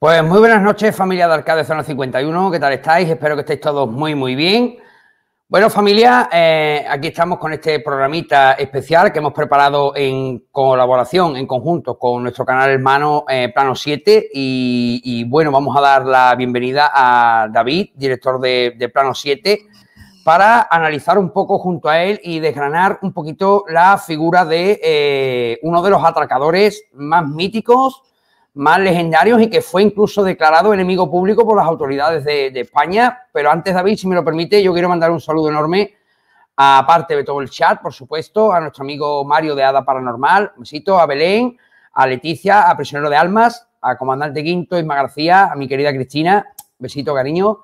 Pues muy buenas noches, familia de Arcade Zona 51. ¿Qué tal estáis? Espero que estéis todos muy, muy bien. Bueno, familia, eh, aquí estamos con este programita especial que hemos preparado en colaboración, en conjunto con nuestro canal hermano eh, Plano 7. Y, bueno, vamos a dar la bienvenida a David, director de, Plano 7, para analizar un poco junto a él y desgranar un poquito la figura de eh, uno de los atracadores más míticos más legendarios y que fue incluso declarado enemigo público por las autoridades de, España. Pero antes, David, si me lo permite, yo quiero mandar un saludo enorme, a, aparte de todo el chat, por supuesto, a nuestro amigo Mario de Hada Paranormal, besito, a Belén, a Leticia, a Prisionero de Almas, a Comandante Quinto, Isma García, a mi querida Cristina, besito, cariño,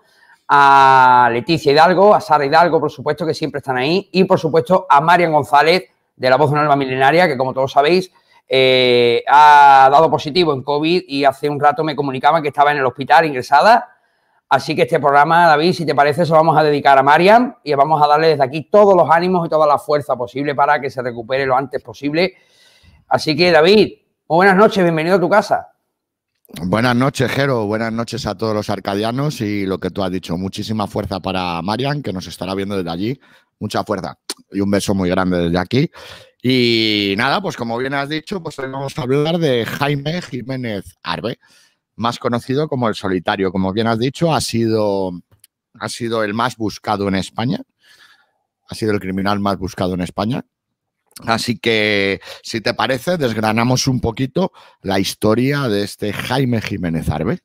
a Leticia Hidalgo, a Sara Hidalgo, por supuesto, que siempre están ahí, y por supuesto a Marian González, de La Voz de un Alma Milenaria, que como todos sabéis, eh, ha dado positivo en COVID y hace un rato me comunicaba que estaba en el hospital ingresada. Así que este programa, David, si te parece, se lo vamos a dedicar a Mariam y vamos a darle desde aquí todos los ánimos y toda la fuerza posible para que se recupere lo antes posible. Así que, David, buenas noches, bienvenido a tu casa. Buenas noches, Jero. Buenas noches a todos los arcadianos y lo que tú has dicho, muchísima fuerza para Marian, que nos estará viendo desde allí. Mucha fuerza y un beso muy grande desde aquí. Y nada, pues como bien has dicho, pues vamos a hablar de Jaime Jiménez Arbe, más conocido como El Solitario. Como bien has dicho, ha sido, ha sido el más buscado en España, ha sido el criminal más buscado en España. Así que, si te parece, desgranamos un poquito la historia de este Jaime Jiménez Arbe.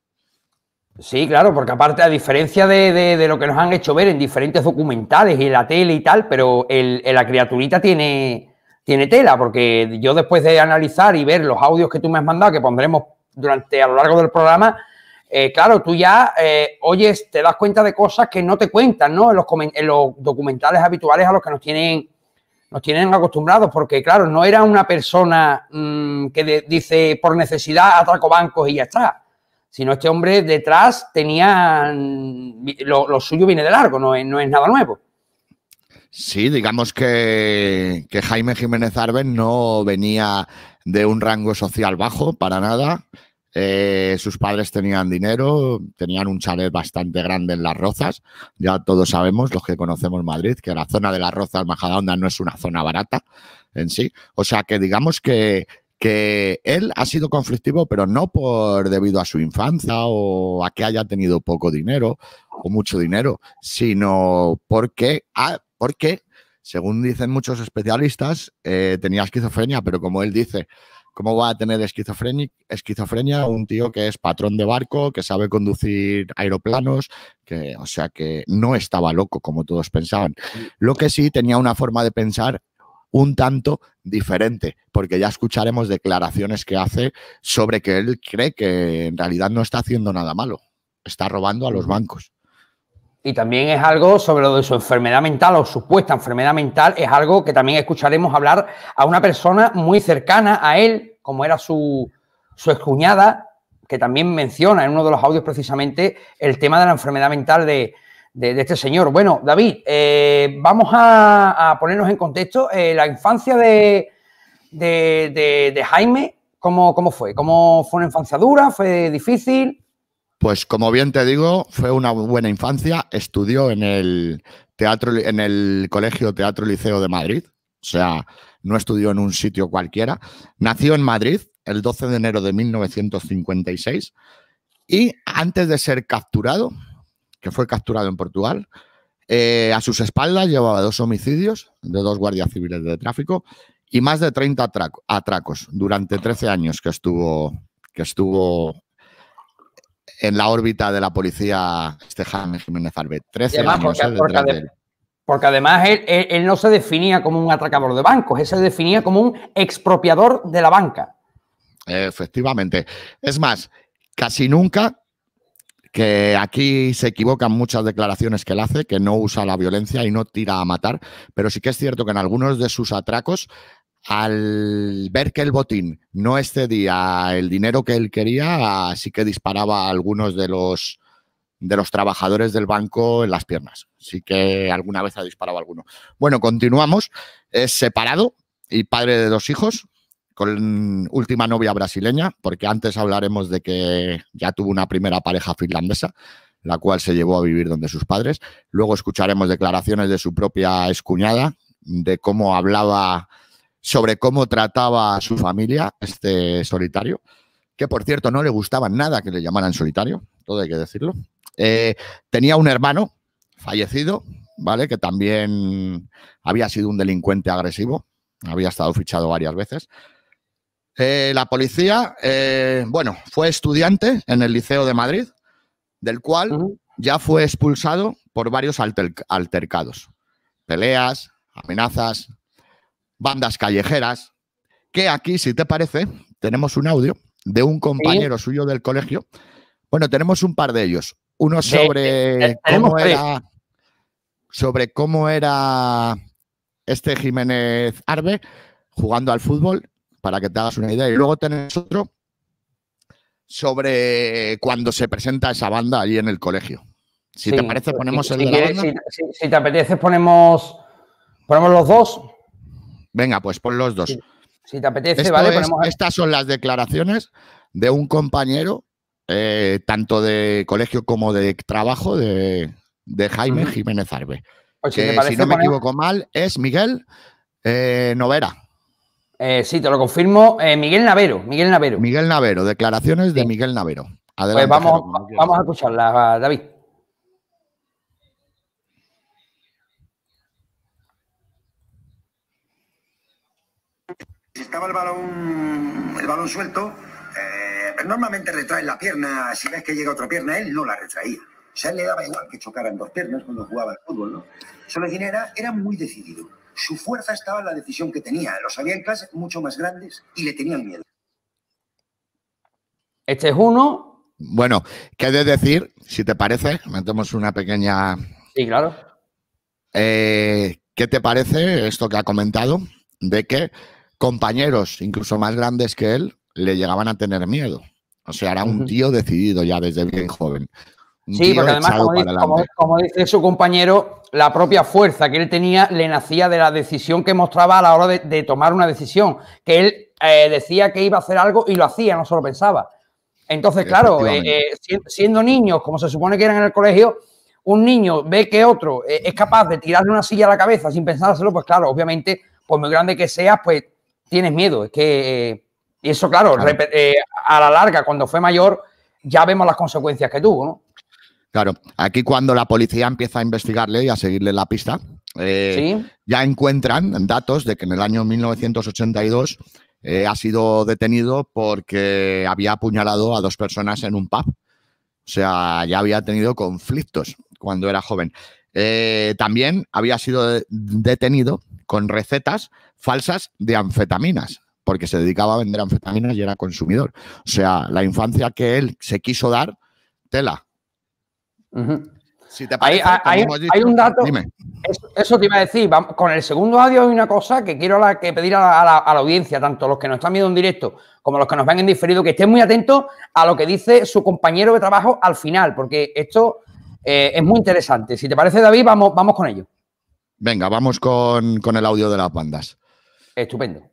Sí, claro, porque aparte, a diferencia de, lo que nos han hecho ver en diferentes documentales y en la tele y tal, pero la criaturita tiene, tiene tela, porque yo después de analizar y ver los audios que tú me has mandado, que pondremos durante a lo largo del programa, eh, claro, tú ya eh, oyes, te das cuenta de cosas que no te cuentan, ¿no? En los, los documentales habituales a los que nos tienen, nos tienen acostumbrados, porque claro, no era una persona mm, que dice por necesidad atraco bancos y ya está, sino este hombre detrás tenía, mm, lo, suyo viene de largo, no es nada nuevo. Sí, digamos que, Jaime Jiménez Arben no venía de un rango social bajo para nada. Eh, sus padres tenían dinero, tenían un chalet bastante grande en Las Rozas. Ya todos sabemos, los que conocemos Madrid, que la zona de Las Rozas, Majadahonda, no es una zona barata en sí. O sea que digamos que, que él ha sido conflictivo, pero no por debido a su infancia o a que haya tenido poco dinero o mucho dinero, sino porque ha porque, según dicen muchos especialistas, eh, tenía esquizofrenia, pero como él dice, ¿cómo va a tener esquizofrenia un tío que es patrón de barco, que sabe conducir aeroplanos? Que, o sea, que no estaba loco como todos pensaban. Mm. Lo que sí tenía una forma de pensar un tanto diferente, porque ya escucharemos declaraciones que hace sobre que él cree que en realidad no está haciendo nada malo, está robando a los bancos. Y también es algo sobre lo de su enfermedad mental o supuesta enfermedad mental, es algo que también escucharemos hablar a una persona muy cercana a él, como era su, su excuñada, que también menciona en uno de los audios precisamente el tema de la enfermedad mental de, este señor. Bueno, David, eh, vamos a, ponernos en contexto. Eh, la infancia de, de Jaime, ¿cómo, ¿cómo fue? ¿Cómo fue una infancia dura? ¿Fue difícil? Pues como bien te digo, fue una buena infancia, estudió en el teatro, en el Colegio Teatro Liceo de Madrid, o sea, no estudió en un sitio cualquiera. Nació en Madrid el 12 de enero de 1956 y antes de ser capturado, que fue capturado en Portugal, eh, a sus espaldas llevaba dos homicidios de dos guardias civiles de tráfico y más de 30 atracos durante 13 años que estuvo, que estuvo en la órbita de la policía este Jiménez Arbet. 13 ¿eh? porque, además él, él, no se definía como un atracador de bancos, él se definía como un expropiador de la banca. Efectivamente. Es más, casi nunca, que aquí se equivocan muchas declaraciones que él hace, que no usa la violencia y no tira a matar, pero sí que es cierto que en algunos de sus atracos al ver que el botín no excedía el dinero que él quería, así que disparaba a algunos de los, de los trabajadores del banco en las piernas. Así que alguna vez ha disparado alguno. Bueno, continuamos. Es separado y padre de dos hijos con última novia brasileña, porque antes hablaremos de que ya tuvo una primera pareja finlandesa, la cual se llevó a vivir donde sus padres. Luego escucharemos declaraciones de su propia escuñada, de cómo hablaba sobre cómo trataba a su familia, este solitario, que por cierto no le gustaba nada que le llamaran solitario, todo hay que decirlo. Eh, tenía un hermano fallecido, ¿vale? Que también había sido un delincuente agresivo, había estado fichado varias veces. Eh, la policía, eh, bueno, fue estudiante en el Liceo de Madrid, del cual ya fue expulsado por varios altercados, peleas, amenazas, bandas callejeras, que aquí, si te parece, tenemos un audio de un compañero suyo del colegio. Bueno, tenemos un par de ellos. Uno sobre eh, eh, cómo era sobre cómo era este Jiménez Arbe jugando al fútbol, para que te hagas una idea. Y luego tenemos otro sobre cuando se presenta esa banda allí en el colegio. Si te parece, ponemos el si, te apetece, ponemos, ponemos los dos. Venga, pues pon los dos. Si te apetece, vale, Estas son las declaraciones de un compañero, eh, tanto de colegio como de trabajo, de, Jaime Jiménez Arbe. Pues si, no me equivoco mal, es Miguel eh, Novera. Eh, sí, te lo confirmo. Miguel Navero, Miguel Navero. Miguel Navero, declaraciones de Miguel Navero. Pues Adelante. Pues vamos, vamos a escucharla, David. estaba el balón, el balón suelto, eh, pues normalmente retrae la pierna, si ves que llega otra pierna, él no la retraía. O sea, él le daba igual que chocaran dos piernas cuando jugaba al fútbol, ¿no? Solo era, era muy decidido. Su fuerza estaba en la decisión que tenía. Los había en clases mucho más grandes y le tenían miedo. Este es uno. Bueno, ¿qué de decir? Si te parece, metemos una pequeña. Sí, claro. Eh, ¿Qué te parece esto que ha comentado? De que compañeros, incluso más grandes que él, le llegaban a tener miedo. O sea, era un tío decidido ya desde bien joven. sí, porque además, como dice, su compañero, la propia fuerza que él tenía le nacía de la decisión que mostraba a la hora de, tomar una decisión, que él eh, decía que iba a hacer algo y lo hacía, no solo pensaba. Entonces, claro, eh, eh, siendo, niños, como se supone que eran en el colegio, un niño ve que otro es capaz de tirarle una silla a la cabeza sin pensárselo, pues claro, obviamente, por muy grande que seas, pues tienes miedo. Es que eh, y eso, claro, eh, a la larga, cuando fue mayor, ya vemos las consecuencias que tuvo, ¿no? Claro, aquí cuando la policía empieza a investigarle y a seguirle la pista, eh, ya encuentran datos de que en el año 1982 ha sido detenido porque había apuñalado a dos personas en un pub. O sea, ya había tenido conflictos cuando era joven. también había sido detenido con recetas falsas de anfetaminas, porque se dedicaba a vender anfetaminas y era consumidor. O sea, la infancia que él se quiso dar, tela. Si te parece, hay, un dato. Eso, te iba a decir. con el segundo audio hay una cosa que quiero que pedir a la, audiencia, tanto los que nos están viendo en directo como los que nos ven en diferido, que estén muy atentos a lo que dice su compañero de trabajo al final, porque esto eh, es muy interesante. Si te parece, David, vamos, vamos con ello. Venga, vamos con, el audio de las bandas. Estupendo.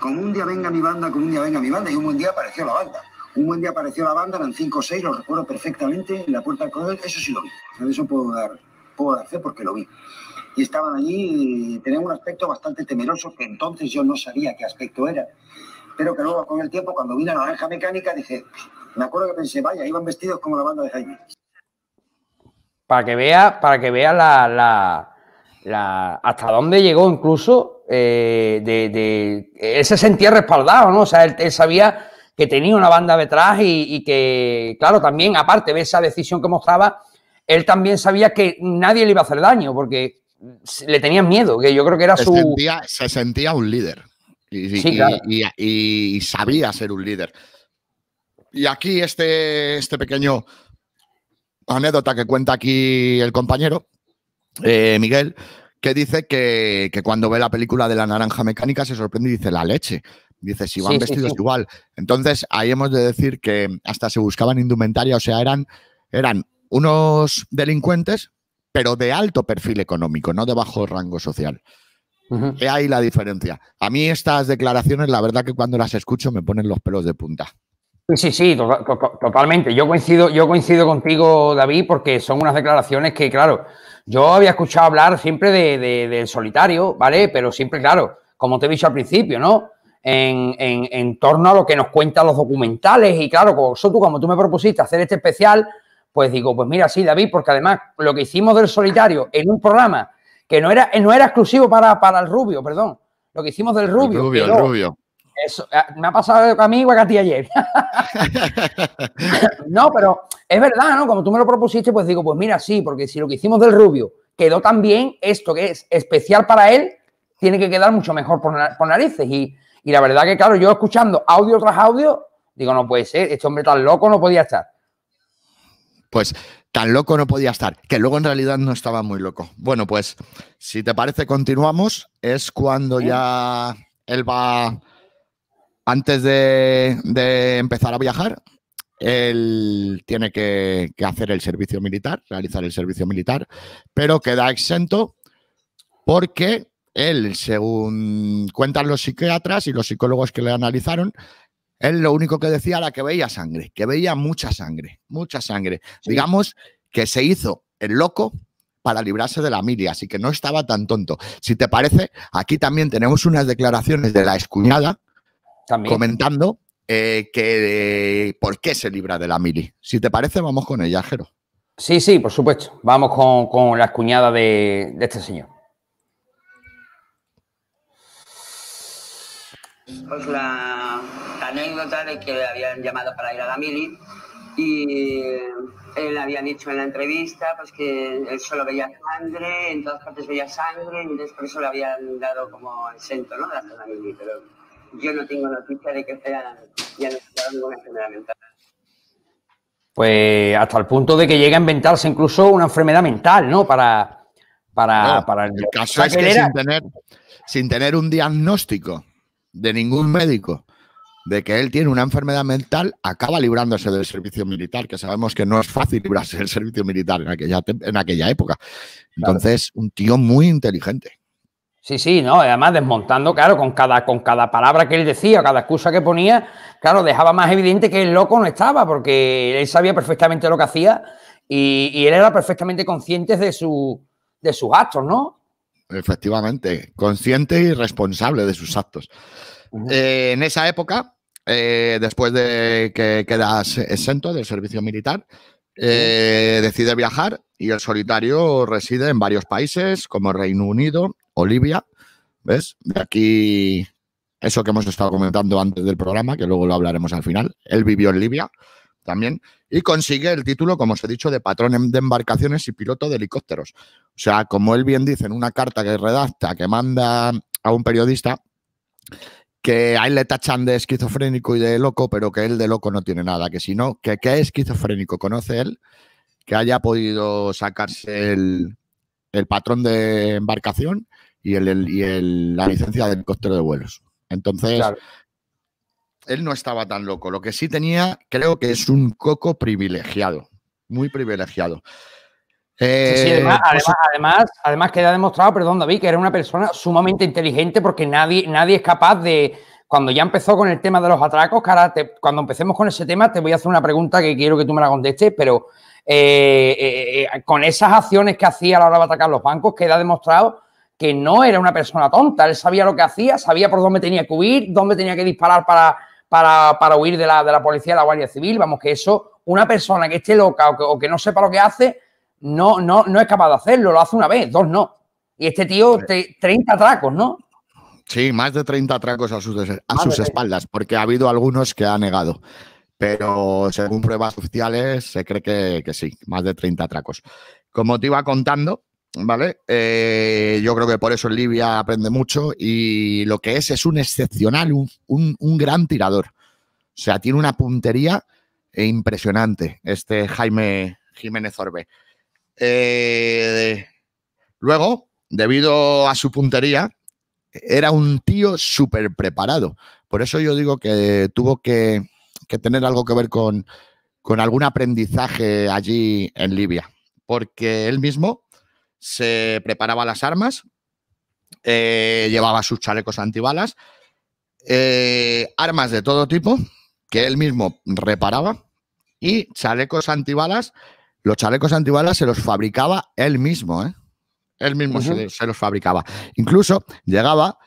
Como un día venga mi banda, como un día venga mi banda, y un buen día apareció la banda. Un buen día apareció la banda, eran cinco o seis, lo recuerdo perfectamente, en la puerta del eso sí lo vi. eso puedo dar, puedo dar fe porque lo vi. Y estaban allí, y tenían un aspecto bastante temeroso, que entonces yo no sabía qué aspecto era. Pero que luego, con el tiempo, cuando vi la naranja mecánica, dije, pues, me acuerdo que pensé, vaya, iban vestidos como la banda de Jaime. Para que vea, para que vea la, hasta dónde llegó incluso, eh, de, él se sentía respaldado, ¿no? O sea, él, sabía que tenía una banda detrás y, y, que, claro, también, aparte de esa decisión que mostraba, él también sabía que nadie le iba a hacer daño, porque le tenían miedo, que yo creo que era su... se sentía un líder y, y sabía ser un líder. Y aquí este, este pequeño anécdota que cuenta aquí el compañero, eh, Miguel, que dice que, cuando ve la película de la naranja mecánica se sorprende y dice la leche. Dice, si van vestidos igual. Entonces, ahí hemos de decir que hasta se buscaban indumentaria, o sea, eran, eran unos delincuentes, pero de alto perfil económico, no de bajo rango social. Uh ahí la diferencia. A mí estas declaraciones, la verdad que cuando las escucho me ponen los pelos de punta. Sí, sí, totalmente. Yo coincido, yo coincido contigo, David, porque son unas declaraciones que, claro, yo había escuchado hablar siempre de, del solitario, ¿vale? Pero siempre, claro, como te he dicho al principio, ¿no? En, torno a lo que nos cuentan los documentales. Y claro, como tú, como tú me propusiste hacer este especial, pues digo, pues mira, sí, David, porque además lo que hicimos del solitario en un programa que no era, no era exclusivo para, para el rubio, perdón. Lo que hicimos del rubio. rubio, el rubio. Eso, eh, me ha pasado a mí igual que a ti ayer. no, pero es verdad, ¿no? Como tú me lo propusiste, pues digo, pues mira, sí, porque si lo que hicimos del Rubio quedó tan bien, esto que es especial para él, tiene que quedar mucho mejor por, narices. Y, y, la verdad que, claro, yo escuchando audio tras audio, digo, no puede ser, este hombre tan loco no podía estar. Pues tan loco no podía estar, que luego en realidad no estaba muy loco. Bueno, pues si te parece, continuamos. Es cuando ya él va antes de, empezar a viajar, él tiene que, hacer el servicio militar, realizar el servicio militar, pero queda exento porque él, según cuentan los psiquiatras y los psicólogos que le analizaron, él lo único que decía era que veía sangre, que veía mucha sangre, mucha sangre. Digamos que se hizo el loco para librarse de la milia, así que no estaba tan tonto. Si te parece, aquí también tenemos unas declaraciones de la escuñada comentando eh, que, eh, por qué se libra de la mili. Si te parece, vamos con ella, Jero. Sí, sí, por supuesto. Vamos con, con la cuñada de, este señor. Pues la, anécdota de que le habían llamado para ir a la mili y él había dicho en la entrevista pues que él solo veía sangre, en todas partes veía sangre y después eso le habían dado como el centro ¿no? de la mili, pero yo no tengo noticia de que sea enfermedad mental. Pues hasta el punto de que llega a inventarse incluso una enfermedad mental, ¿no? Para, para, para el, caso es que sin, tener, sin tener un diagnóstico de ningún médico de que él tiene una enfermedad mental, acaba librándose del servicio militar, que sabemos que no es fácil librarse del servicio militar en aquella, en aquella época. Entonces, un tío muy inteligente. Sí, sí, no, además desmontando, claro, con cada, con cada palabra que él decía, cada excusa que ponía, claro, dejaba más evidente que el loco no estaba, porque él sabía perfectamente lo que hacía y, él era perfectamente consciente de, su, sus actos, ¿no? Efectivamente, consciente y responsable de sus actos. Eh, en esa época, eh, después de que quedas exento del servicio militar, eh, decide viajar y el solitario reside en varios países como Reino Unido, ...Libia, ¿ves? De aquí eso que hemos estado comentando antes del programa, que luego lo hablaremos al final. Él vivió en Libia también y consigue el título, como os he dicho, de patrón de embarcaciones y piloto de helicópteros. O sea, como él bien dice en una carta que redacta, que manda a un periodista, que a él le tachan de esquizofrénico y de loco, pero que él de loco no tiene nada, que si no, que qué esquizofrénico conoce él, que haya podido sacarse el, el patrón de embarcación y, el, la licencia del costero de vuelos. Entonces, él no estaba tan loco. Lo que sí tenía, creo que es un coco privilegiado, muy privilegiado. Eh, pues, además, además, además, queda demostrado, perdón, David, que era una persona sumamente inteligente porque nadie, nadie es capaz de. Cuando ya empezó con el tema de los atracos, cara, cuando empecemos con ese tema, te voy a hacer una pregunta que quiero que tú me la contestes, pero eh, eh, con esas acciones que hacía a la hora de atacar los bancos, queda demostrado que no era una persona tonta, él sabía lo que hacía, sabía por dónde tenía que huir, dónde tenía que disparar para, para, huir de la, policía, de la Guardia Civil. Vamos, que eso, una persona que esté loca o que, no sepa lo que hace, no, no, no es capaz de hacerlo, lo hace una vez, dos no. Y este tío, 30 atracos, ¿no? Sí, más de 30 atracos a sus, a sus espaldas, porque ha habido algunos que ha negado. Pero según pruebas oficiales, se cree que, que sí, más de 30 atracos. Como te iba contando, ¿vale? Eh, yo creo que por eso en Libia aprende mucho y lo que es es un excepcional, un, gran tirador. O sea, tiene una puntería impresionante este Jaime Jiménez Orbe. Eh, luego, debido a su puntería, era un tío súper preparado. Por eso yo digo que tuvo que, que tener algo que ver con, con algún aprendizaje allí en Libia. Porque él mismo se preparaba las armas, eh, llevaba sus chalecos antibalas, eh, armas de todo tipo que él mismo reparaba y chalecos antibalas. Los chalecos antibalas se los fabricaba él mismo, ¿eh? Él mismo se los fabricaba. Incluso llegaba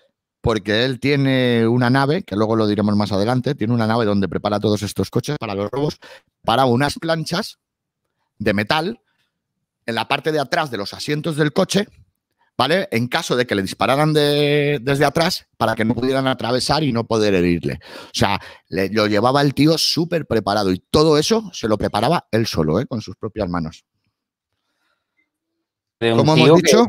porque él tiene una nave, que luego lo diremos más adelante, tiene una nave donde prepara todos estos coches para los robos, para unas planchas de metal en la parte de atrás de los asientos del coche, ¿vale? En caso de que le dispararan desde atrás para que no pudieran atravesar y no poder herirle. O sea, lo llevaba el tío súper preparado y todo eso se lo preparaba él solo, ¿eh? Con sus propias manos. Como hemos dicho,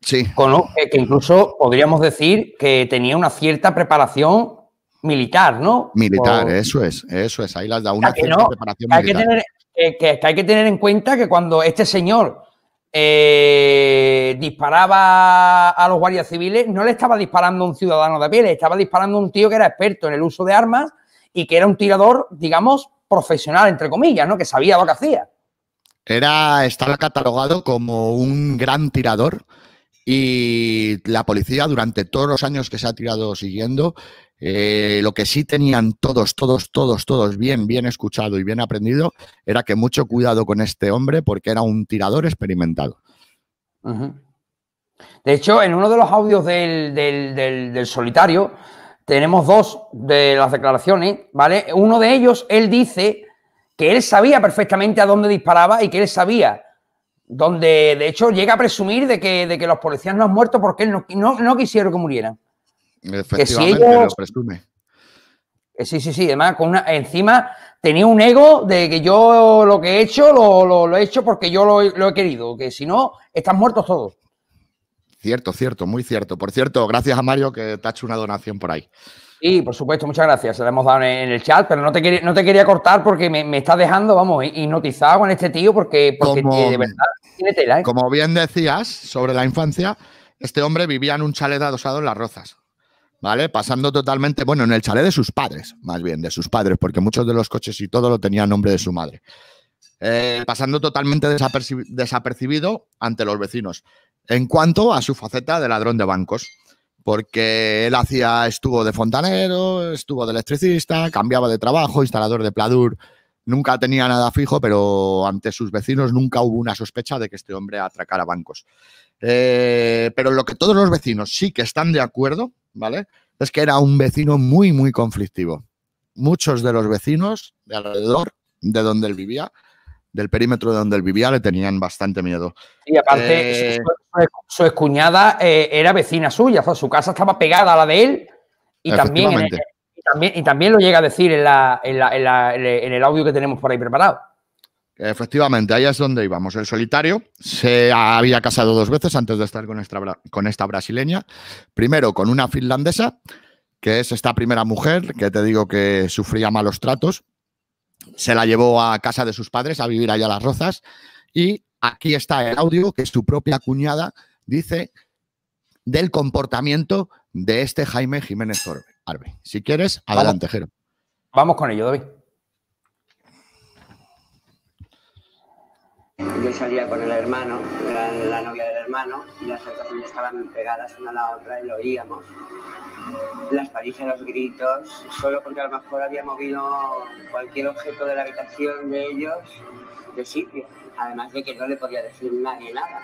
sí. que, incluso podríamos decir que tenía una cierta preparación militar, ¿no? Militar, eso es, eso es. Ahí las da una cierta preparación militar que hay que tener en cuenta que cuando este señor eh, disparaba a los guardias civiles, no le estaba disparando a un ciudadano de piel, le estaba disparando a un tío que era experto en el uso de armas y que era un tirador, digamos, profesional, entre comillas, ¿no? Que sabía lo que hacía. Era, estaba catalogado como un gran tirador y la policía durante todos los años que se ha tirado siguiendo eh, lo que sí tenían todos, todos, todos, todos bien, bien escuchado y bien aprendido era que mucho cuidado con este hombre porque era un tirador experimentado. De hecho, en uno de los audios del, solitario tenemos dos de las declaraciones, ¿vale? Uno de ellos, él dice que él sabía perfectamente a dónde disparaba y que él sabía donde, de hecho, llega a presumir de que, de que los policías no han muerto porque él no, no, no quisieron que murieran que eh, Sí, sí, sí, además, con una, encima tenía un ego de que yo lo que he hecho lo, he hecho porque yo lo, he querido, que si no, están muertos todos. Cierto, cierto, muy cierto. Por cierto, gracias a Mario que te ha hecho una donación por ahí. Sí, por supuesto, muchas gracias. Se la hemos dado en el chat, pero no te quería, no te quería cortar porque me, me, está dejando, vamos, hipnotizado con este tío porque, de verdad tiene tela. ¿eh? Como bien decías sobre la infancia, este hombre vivía en un chalet adosado en Las Rozas. Pasando totalmente, bueno, en el chalet de sus padres, más bien, de sus padres, porque muchos de los coches y todo lo tenía a nombre de su madre. Eh, pasando totalmente desapercibido ante los vecinos. En cuanto a su faceta de ladrón de bancos, porque él hacía, estuvo de fontanero, estuvo de electricista, cambiaba de trabajo, instalador de pladur, nunca tenía nada fijo, pero ante sus vecinos nunca hubo una sospecha de que este hombre atracara bancos. Eh, pero lo que todos los vecinos sí que están de acuerdo, ¿vale? Es que era un vecino muy, muy conflictivo. Muchos de los vecinos de alrededor, de donde él vivía, del perímetro de donde él vivía, le tenían bastante miedo. Y aparte, eh, su, escuñada eh, era vecina suya, su casa estaba pegada a la de él y también, y también, lo llega a decir en el audio que tenemos por ahí preparado. Efectivamente, ahí es donde íbamos. El solitario se había casado dos veces antes de estar con esta, brasileña. Primero con una finlandesa, que es esta primera mujer, que te digo que sufría malos tratos. Se la llevó a casa de sus padres a vivir allá a las rozas. Y aquí está el audio que su propia cuñada dice del comportamiento de este Jaime Jiménez Arbe. Si quieres, adelante, Jero. Vamos con ello, David. Yo salía con el hermano, la, la novia del hermano, y las habitaciones estaban pegadas una a la otra y lo oíamos. Las palizas, los gritos, solo porque a lo mejor había movido cualquier objeto de la habitación de ellos de sitio. Además de que no le podía decir nadie nada,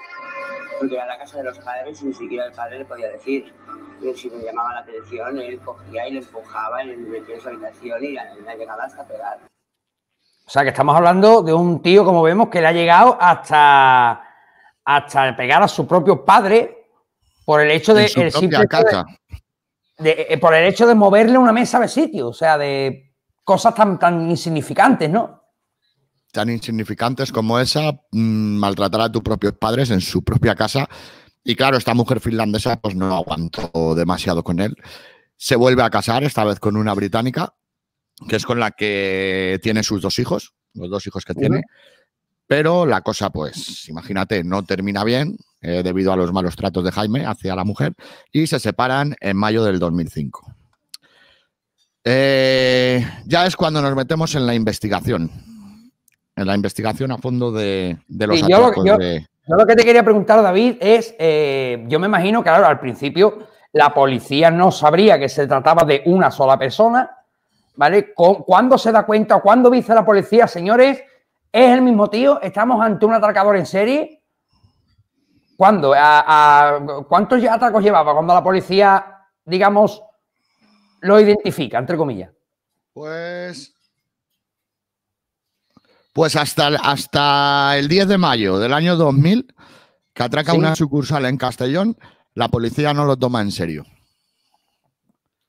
porque era la casa de los padres y ni siquiera el padre le podía decir. Y si me llamaba la atención, él cogía y le empujaba y le metía en su habitación y la, la llegaba hasta pegar. O sea, que estamos hablando de un tío, como vemos, que le ha llegado hasta, hasta pegar a su propio padre por el hecho de, eh, por el hecho de moverle una mesa de sitio, o sea, de cosas tan, tan insignificantes, ¿no? Tan insignificantes como esa, mm, maltratar a tus propios padres en su propia casa. Y claro, esta mujer finlandesa pues no aguantó demasiado con él. Se vuelve a casar, esta vez con una británica, que es con la que tiene sus dos hijos, los dos hijos que tiene. Pero la cosa, pues, imagínate, no termina bien eh, debido a los malos tratos de Jaime hacia la mujer y se separan en mayo del 2005. Eh, ya es cuando nos metemos en la investigación, en la investigación a fondo de, los yo, lo, que te quería preguntar, David, es, eh, yo me imagino que, al principio la policía no sabría que se trataba de una sola persona ¿vale? ¿Cuándo se da cuenta? ¿Cuándo dice la policía, señores? ¿Es el mismo tío? ¿Estamos ante un atracador en serie? ¿Cuándo? cuántos atracos llevaba cuando la policía, digamos, lo identifica, entre comillas? Pues pues hasta, hasta el 10 de mayo del año 2000, que atraca una sucursal en Castellón, la policía no lo toma en serio.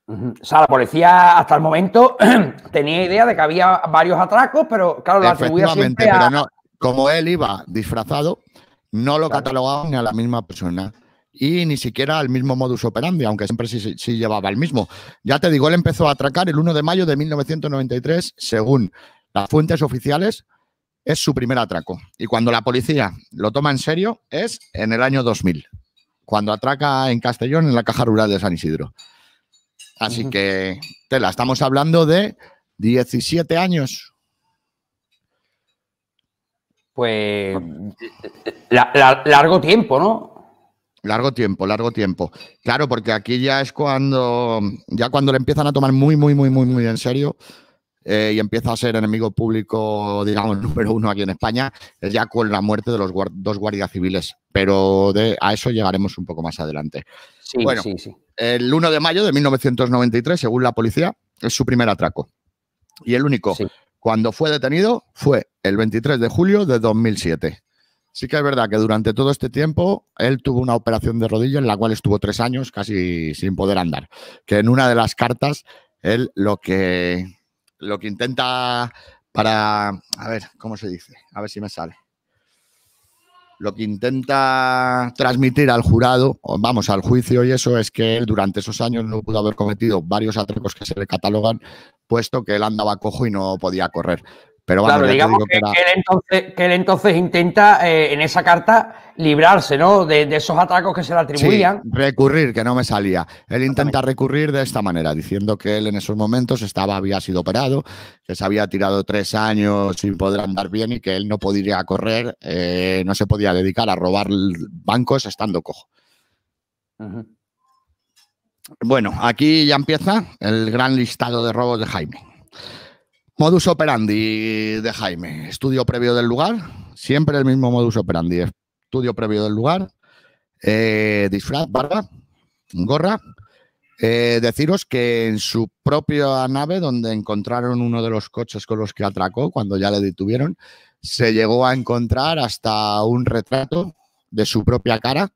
O sea, la policía hasta el momento tenía idea de que había varios atracos, pero claro, lo pero no, como él iba disfrazado, no lo catalogaban a la misma persona y ni siquiera al mismo modus operandi, aunque siempre sí, llevaba el mismo. Ya te digo, él empezó a atracar el 1 de mayo de 1993, según las fuentes oficiales, es su primer atraco. Y cuando la policía lo toma en serio es en el año 2000, cuando atraca en Castellón en la caja rural de San Isidro. Así que, Tela, estamos hablando de 17 años. Pues largo tiempo, ¿no? Largo tiempo, largo tiempo. Claro, porque aquí ya es cuando ya cuando le empiezan a tomar muy, muy, muy, muy, muy en serio, eh, y empieza a ser enemigo público, digamos, número uno aquí en España, eh, ya con la muerte de los dos guardias civiles. Pero a eso llegaremos un poco más adelante. bueno, El 1 de mayo de 1993, según la policía, es su primer atraco. Y el único. Cuando fue detenido fue el 23 de julio de 2007. Sí que es verdad que durante todo este tiempo él tuvo una operación de rodilla en la cual estuvo tres años casi sin poder andar. Que en una de las cartas él lo que lo que intenta para, a ver, ¿cómo se dice? A ver si me sale. Lo que intenta transmitir al jurado, vamos, al juicio y eso, es que él durante esos años no pudo haber cometido varios atracos que se le catalogan, puesto que él andaba cojo y no podía correr. Pero claro, digamos que, él entonces, intenta eh, en esa carta librarse, ¿no? De, esos atracos que se le atribuían. recurrir, que no me salía. Él intenta recurrir de esta manera, diciendo que él en esos momentos estaba, había sido operado, que se había tirado tres años sin poder andar bien y que él no podría correr, eh, no se podía dedicar a robar bancos estando cojo. Bueno, aquí ya empieza el gran listado de robos de Jaime. Modus operandi de Jaime. Estudio previo del lugar. Siempre el mismo modus operandi. Estudio previo del lugar. Eh, disfraz, barba, gorra. Eh, deciros que en su propia nave, donde encontraron uno de los coches con los que atracó, cuando ya le detuvieron, se llegó a encontrar hasta un retrato de su propia cara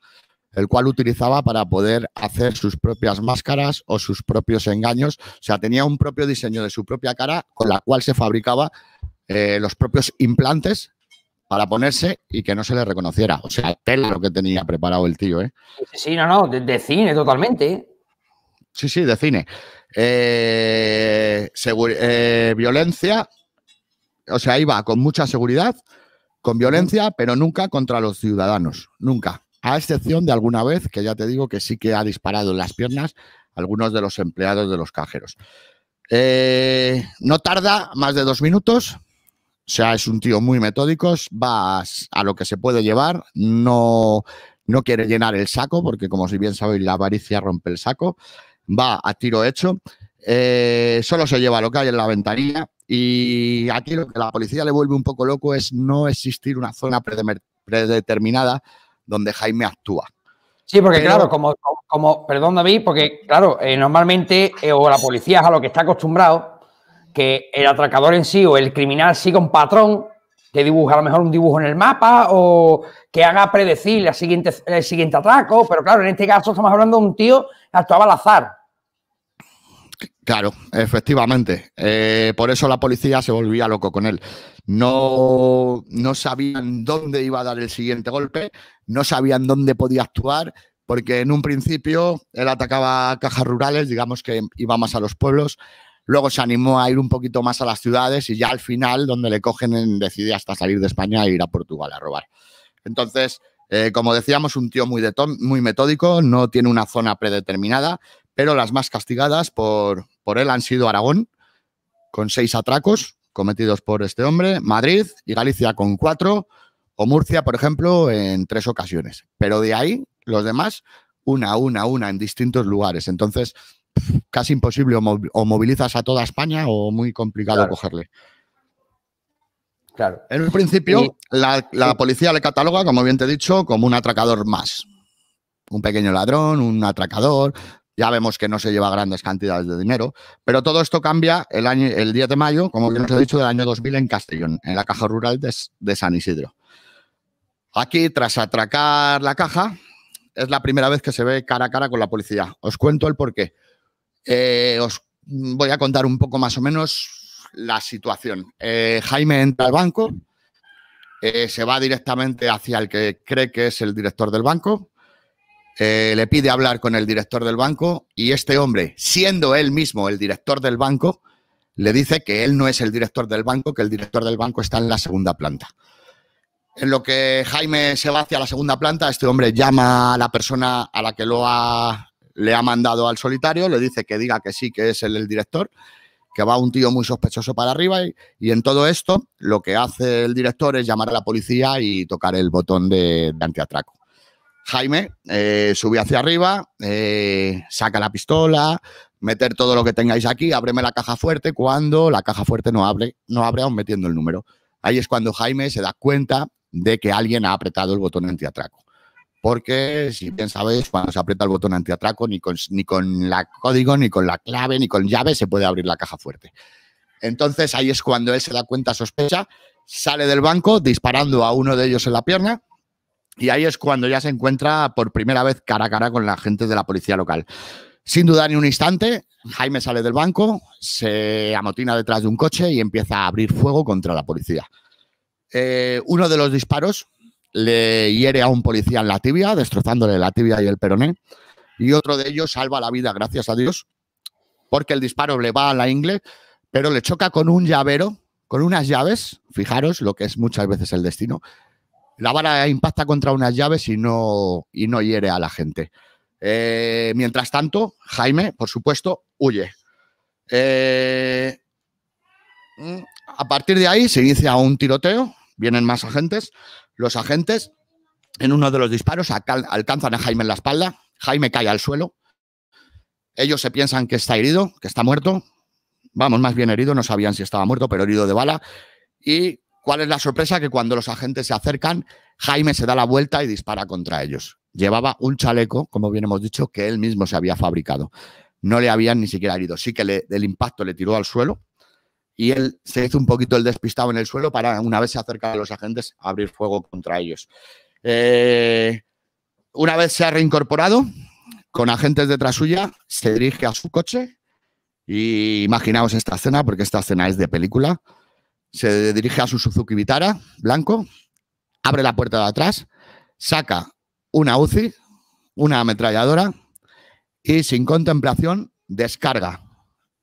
el cual utilizaba para poder hacer sus propias máscaras o sus propios engaños. O sea, tenía un propio diseño de su propia cara con la cual se fabricaba eh, los propios implantes para ponerse y que no se le reconociera. O sea, lo que tenía preparado el tío, ¿eh? Sí, no, no, de, cine totalmente. Sí, sí, de cine. Eh, eh, violencia, o sea, iba con mucha seguridad, con violencia, pero nunca contra los ciudadanos, nunca a excepción de alguna vez que ya te digo que sí que ha disparado en las piernas algunos de los empleados de los cajeros. Eh, no tarda más de dos minutos, o sea, es un tío muy metódico, va a lo que se puede llevar, no, no quiere llenar el saco, porque como si bien sabéis, la avaricia rompe el saco, va a tiro hecho, eh, solo se lleva lo que hay en la ventanilla y aquí lo que la policía le vuelve un poco loco es no existir una zona predeterminada donde Jaime actúa. Sí, porque claro, como, como, perdón David, porque claro, eh, normalmente eh, o la policía es a lo que está acostumbrado, que el atracador en sí o el criminal siga un patrón que dibuja a lo mejor un dibujo en el mapa o que haga predecir la siguiente, el siguiente atraco. Pero claro, en este caso estamos hablando de un tío que actuaba al azar. Claro, efectivamente. Eh, por eso la policía se volvía loco con él. No, no sabían dónde iba a dar el siguiente golpe, no sabían dónde podía actuar, porque en un principio él atacaba cajas rurales, digamos que iba más a los pueblos, luego se animó a ir un poquito más a las ciudades y ya al final, donde le cogen, decide hasta salir de España e ir a Portugal a robar. Entonces, eh, como decíamos, un tío muy, de muy metódico, no tiene una zona predeterminada, pero las más castigadas por, por él han sido Aragón, con seis atracos cometidos por este hombre, Madrid y Galicia con cuatro, o Murcia, por ejemplo, en tres ocasiones. Pero de ahí, los demás, una, una, una, en distintos lugares. Entonces, casi imposible, o, movilizas a toda España o muy complicado cogerle. Claro. En un principio, la, policía le cataloga, como bien te he dicho, como un atracador más. Un pequeño ladrón, un atracador. Ya vemos que no se lleva grandes cantidades de dinero, pero todo esto cambia el, año, el 10 de mayo, como bien os he dicho, del año 2000 en Castellón, en la caja rural de San Isidro. Aquí, tras atracar la caja, es la primera vez que se ve cara a cara con la policía. Os cuento el porqué. Eh, os voy a contar un poco más o menos la situación. Eh, Jaime entra al banco, eh, se va directamente hacia el que cree que es el director del banco, le pide hablar con el director del banco y este hombre, siendo él mismo el director del banco, le dice que él no es el director del banco, que el director del banco está en la segunda planta. En lo que Jaime se va hacia la segunda planta, este hombre llama a la persona a la que lo ha, le ha mandado al solitario, le dice que diga que sí, que es el, director, que va un tío muy sospechoso para arriba y, en todo esto lo que hace el director es llamar a la policía y tocar el botón de, antiatraco. Jaime eh, sube hacia arriba, eh, saca la pistola, meter todo lo que tengáis aquí, ábreme la caja fuerte, cuando la caja fuerte no abre, no abre aún metiendo el número. Ahí es cuando Jaime se da cuenta de que alguien ha apretado el botón antiatraco. Porque, si bien sabéis, cuando se aprieta el botón antiatraco, ni con, ni con la código, ni con la clave, ni con llave se puede abrir la caja fuerte. Entonces ahí es cuando él se da cuenta, sospecha, sale del banco disparando a uno de ellos en la pierna y ahí es cuando ya se encuentra por primera vez cara a cara con la gente de la policía local. Sin duda ni un instante, Jaime sale del banco, se amotina detrás de un coche y empieza a abrir fuego contra la policía. Eh, uno de los disparos le hiere a un policía en la tibia, destrozándole la tibia y el peroné. Y otro de ellos salva la vida, gracias a Dios, porque el disparo le va a la ingle, pero le choca con un llavero, con unas llaves. Fijaros lo que es muchas veces el destino. La vara impacta contra unas llaves y no, y no hiere a la gente. Eh, mientras tanto, Jaime, por supuesto, huye. Eh, mm, a partir de ahí se inicia un tiroteo vienen más agentes. Los agentes, en uno de los disparos, alcanzan a Jaime en la espalda. Jaime cae al suelo. Ellos se piensan que está herido, que está muerto. Vamos, más bien herido, no sabían si estaba muerto, pero herido de bala. Y cuál es la sorpresa, que cuando los agentes se acercan, Jaime se da la vuelta y dispara contra ellos. Llevaba un chaleco, como bien hemos dicho, que él mismo se había fabricado. No le habían ni siquiera herido. Sí que el impacto le tiró al suelo, y él se hizo un poquito el despistado en el suelo para, una vez se acerca a los agentes, abrir fuego contra ellos. Eh, una vez se ha reincorporado, con agentes detrás suya, se dirige a su coche y imaginaos esta escena, porque esta escena es de película. Se dirige a su Suzuki Vitara blanco, abre la puerta de atrás, saca una UCI, una ametralladora y sin contemplación descarga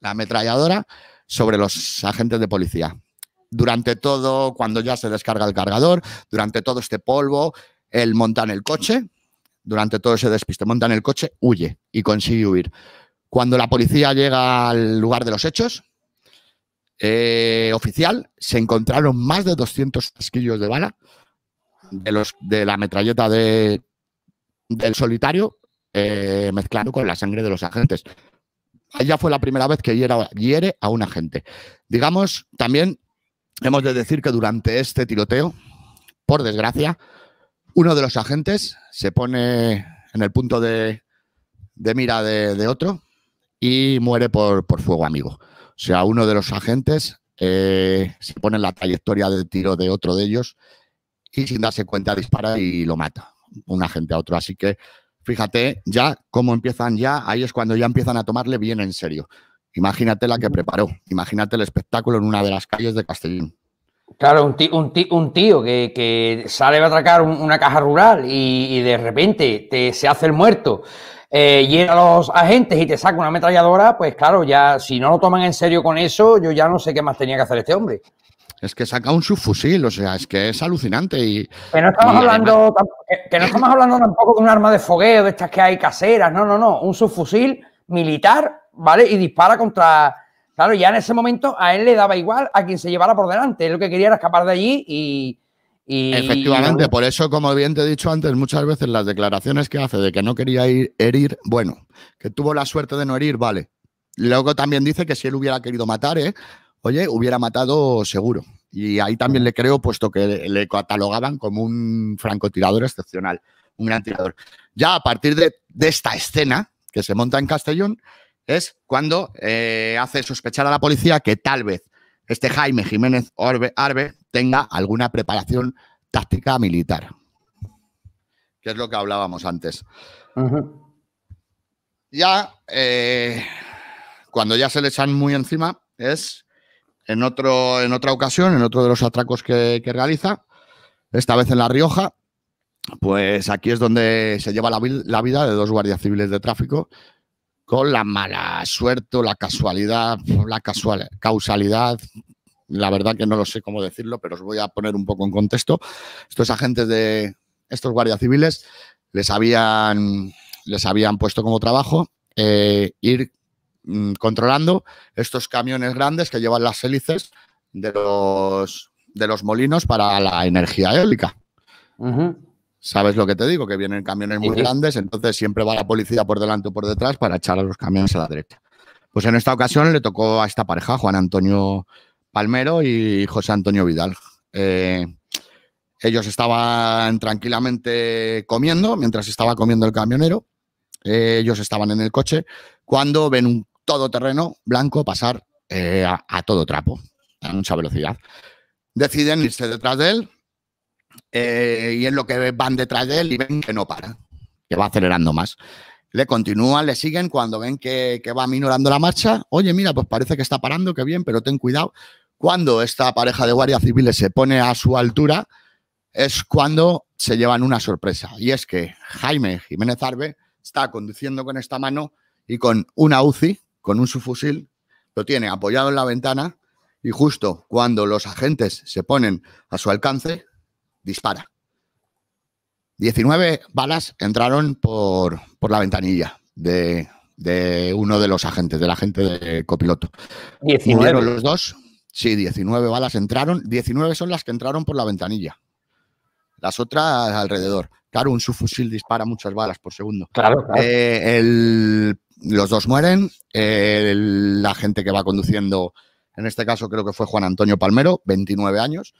la ametralladora sobre los agentes de policía. Durante todo, cuando ya se descarga el cargador, durante todo este polvo, él monta en el coche, durante todo ese despiste, monta en el coche, huye y consigue huir. Cuando la policía llega al lugar de los hechos, eh, oficial, se encontraron más de 200 casquillos de bala de, los, de la metralleta de, del solitario, eh, mezclado con la sangre de los agentes. Ya fue la primera vez que hiere a un agente. Digamos, también hemos de decir que durante este tiroteo, por desgracia, uno de los agentes se pone en el punto de, mira de, otro y muere por, fuego amigo. O sea, uno de los agentes eh, se pone en la trayectoria de tiro de otro de ellos y sin darse cuenta dispara y lo mata un agente a otro. Así que fíjate ya cómo empiezan ya, ahí es cuando ya empiezan a tomarle bien en serio. Imagínate la que preparó, imagínate el espectáculo en una de las calles de Castellón. Claro, un tío, que, sale a atracar una caja rural y, de repente te, se hace el muerto, eh, llega a los agentes y te saca una ametralladora, pues claro, ya si no lo toman en serio con eso, yo ya no sé qué más tenía que hacer este hombre es que saca un subfusil, o sea, es que es alucinante. Y, que, no estamos hablando, que no estamos hablando tampoco de un arma de fogueo, de estas que hay caseras, no, no, no, un subfusil militar, ¿vale? Y dispara contra... Claro, ya en ese momento a él le daba igual a quien se llevara por delante, él lo que quería era escapar de allí y... Efectivamente, por eso, como bien te he dicho antes, muchas veces las declaraciones que hace de que no quería herir, bueno, que tuvo la suerte de no herir, vale. Luego también dice que si él hubiera querido matar, ¿eh? oye, hubiera matado seguro. Y ahí también le creo, puesto que le catalogaban como un francotirador excepcional, un gran tirador. Ya a partir de, esta escena que se monta en Castellón, es cuando eh, hace sospechar a la policía que tal vez este Jaime Jiménez Arbe tenga alguna preparación táctica militar, que es lo que hablábamos antes. Ya, eh, cuando ya se le echan muy encima, es en, otro, en otra ocasión, en otro de los atracos que, realiza, esta vez en La Rioja, pues aquí es donde se lleva la, vida de dos guardias civiles de tráfico con la mala suerte, la casualidad, la causalidad. La verdad que no lo sé cómo decirlo, pero os voy a poner un poco en contexto. Estos agentes de estos guardias civiles les habían, les habían puesto como trabajo eh, ir Mm, controlando estos camiones grandes que llevan las hélices de los, de los molinos para la energía eólica. ¿Sabes lo que te digo? Que vienen camiones muy grandes, entonces siempre va la policía por delante o por detrás para echar a los camiones a la derecha. Pues en esta ocasión le tocó a esta pareja, Juan Antonio Palmero y José Antonio Vidal. Eh, ellos estaban tranquilamente comiendo, mientras estaba comiendo el camionero, eh, ellos estaban en el coche, cuando ven un todo terreno, blanco pasar eh, a, todo trapo, a mucha velocidad. Deciden irse detrás de él eh, y es lo que van detrás de él y ven que no para, que va acelerando más. Le continúan, le siguen cuando ven que, va minorando la marcha. Oye, mira, pues parece que está parando, qué bien, pero ten cuidado. Cuando esta pareja de guardias civiles se pone a su altura, es cuando se llevan una sorpresa. Y es que Jaime Jiménez Arbe está conduciendo con esta mano y con una UCI con un subfusil, lo tiene apoyado en la ventana y justo cuando los agentes se ponen a su alcance, dispara. 19 balas entraron por, la ventanilla de, uno de los agentes, del agente de copiloto. 19. los dos. Sí, 19 balas entraron. 19 son las que entraron por la ventanilla. Las otras alrededor. Claro, un subfusil dispara muchas balas por segundo. Claro, claro. Eh, el los dos mueren. la gente que va conduciendo, en este caso creo que fue Juan Antonio Palmero, 29 años,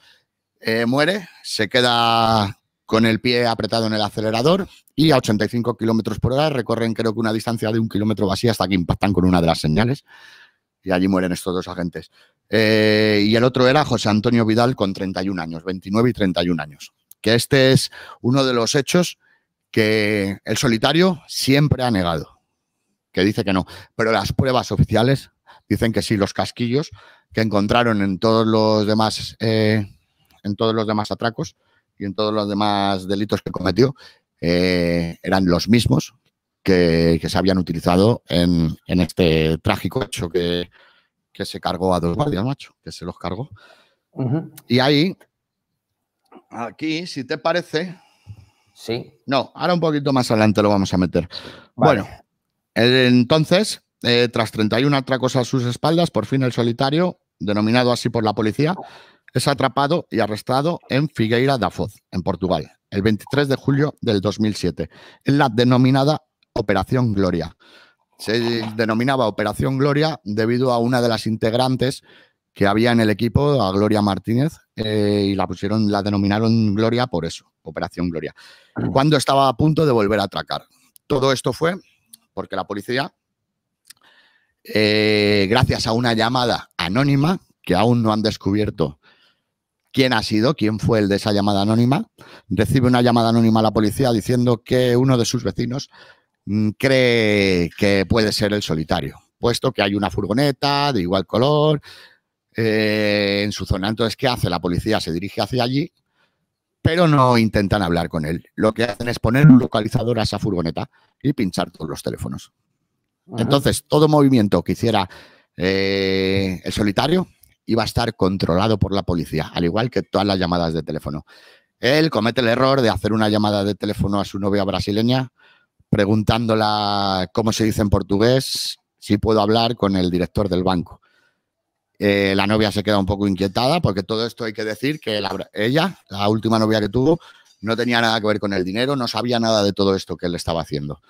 eh, muere, se queda con el pie apretado en el acelerador y a 85 kilómetros por hora recorren creo que una distancia de un kilómetro así hasta que impactan con una de las señales y allí mueren estos dos agentes. Eh, y el otro era José Antonio Vidal con 31 años, 29 y 31 años. Que este es uno de los hechos que el solitario siempre ha negado que dice que no. Pero las pruebas oficiales dicen que sí, los casquillos que encontraron en todos los demás, eh, en todos los demás atracos y en todos los demás delitos que cometió, eh, eran los mismos que, se habían utilizado en, este trágico hecho que, se cargó a dos guardias, macho, que se los cargó. Y ahí, aquí, si te parece. Sí. No, ahora un poquito más adelante lo vamos a meter. Bueno, entonces, eh, tras 31 atracos a sus espaldas, por fin el solitario, denominado así por la policía, es atrapado y arrestado en Figueira da Foz, en Portugal, el 23 de julio del 2007, en la denominada Operación Gloria. Se denominaba Operación Gloria debido a una de las integrantes que había en el equipo, a Gloria Martínez, eh, y la pusieron, la denominaron Gloria por eso, Operación Gloria, cuando estaba a punto de volver a atracar. Todo esto fue porque la policía, eh, gracias a una llamada anónima, que aún no han descubierto quién ha sido, quién fue el de esa llamada anónima, recibe una llamada anónima a la policía diciendo que uno de sus vecinos mm, cree que puede ser el solitario, puesto que hay una furgoneta de igual color eh, en su zona. Entonces, ¿qué hace la policía? Se dirige hacia allí pero no intentan hablar con él. Lo que hacen es poner un localizador a esa furgoneta y pinchar todos los teléfonos. Entonces, todo movimiento que hiciera eh, el solitario iba a estar controlado por la policía, al igual que todas las llamadas de teléfono. Él comete el error de hacer una llamada de teléfono a su novia brasileña, preguntándola cómo se dice en portugués, si puedo hablar con el director del banco. Eh, la novia se queda un poco inquietada porque todo esto hay que decir que ella, la última novia que tuvo, no tenía nada que ver con el dinero, no sabía nada de todo esto que él estaba haciendo.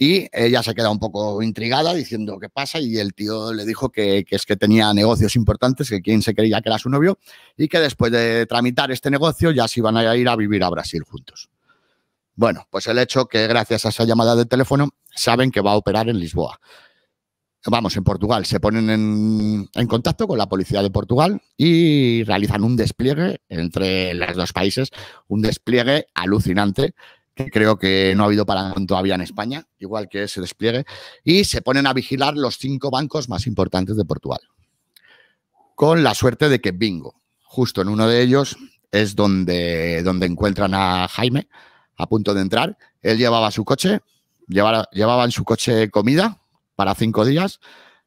Y ella se queda un poco intrigada diciendo qué pasa y el tío le dijo que, es que tenía negocios importantes, que quien se creía que era su novio y que después de tramitar este negocio ya se iban a ir a vivir a Brasil juntos. Bueno, pues el hecho que gracias a esa llamada de teléfono saben que va a operar en Lisboa vamos, en Portugal, se ponen en, contacto con la policía de Portugal y realizan un despliegue entre los dos países, un despliegue alucinante que creo que no ha habido para todavía en España, igual que ese despliegue, y se ponen a vigilar los cinco bancos más importantes de Portugal. Con la suerte de que bingo, justo en uno de ellos es donde, donde encuentran a Jaime a punto de entrar. Él llevaba su coche, llevaba en su coche comida, para cinco días,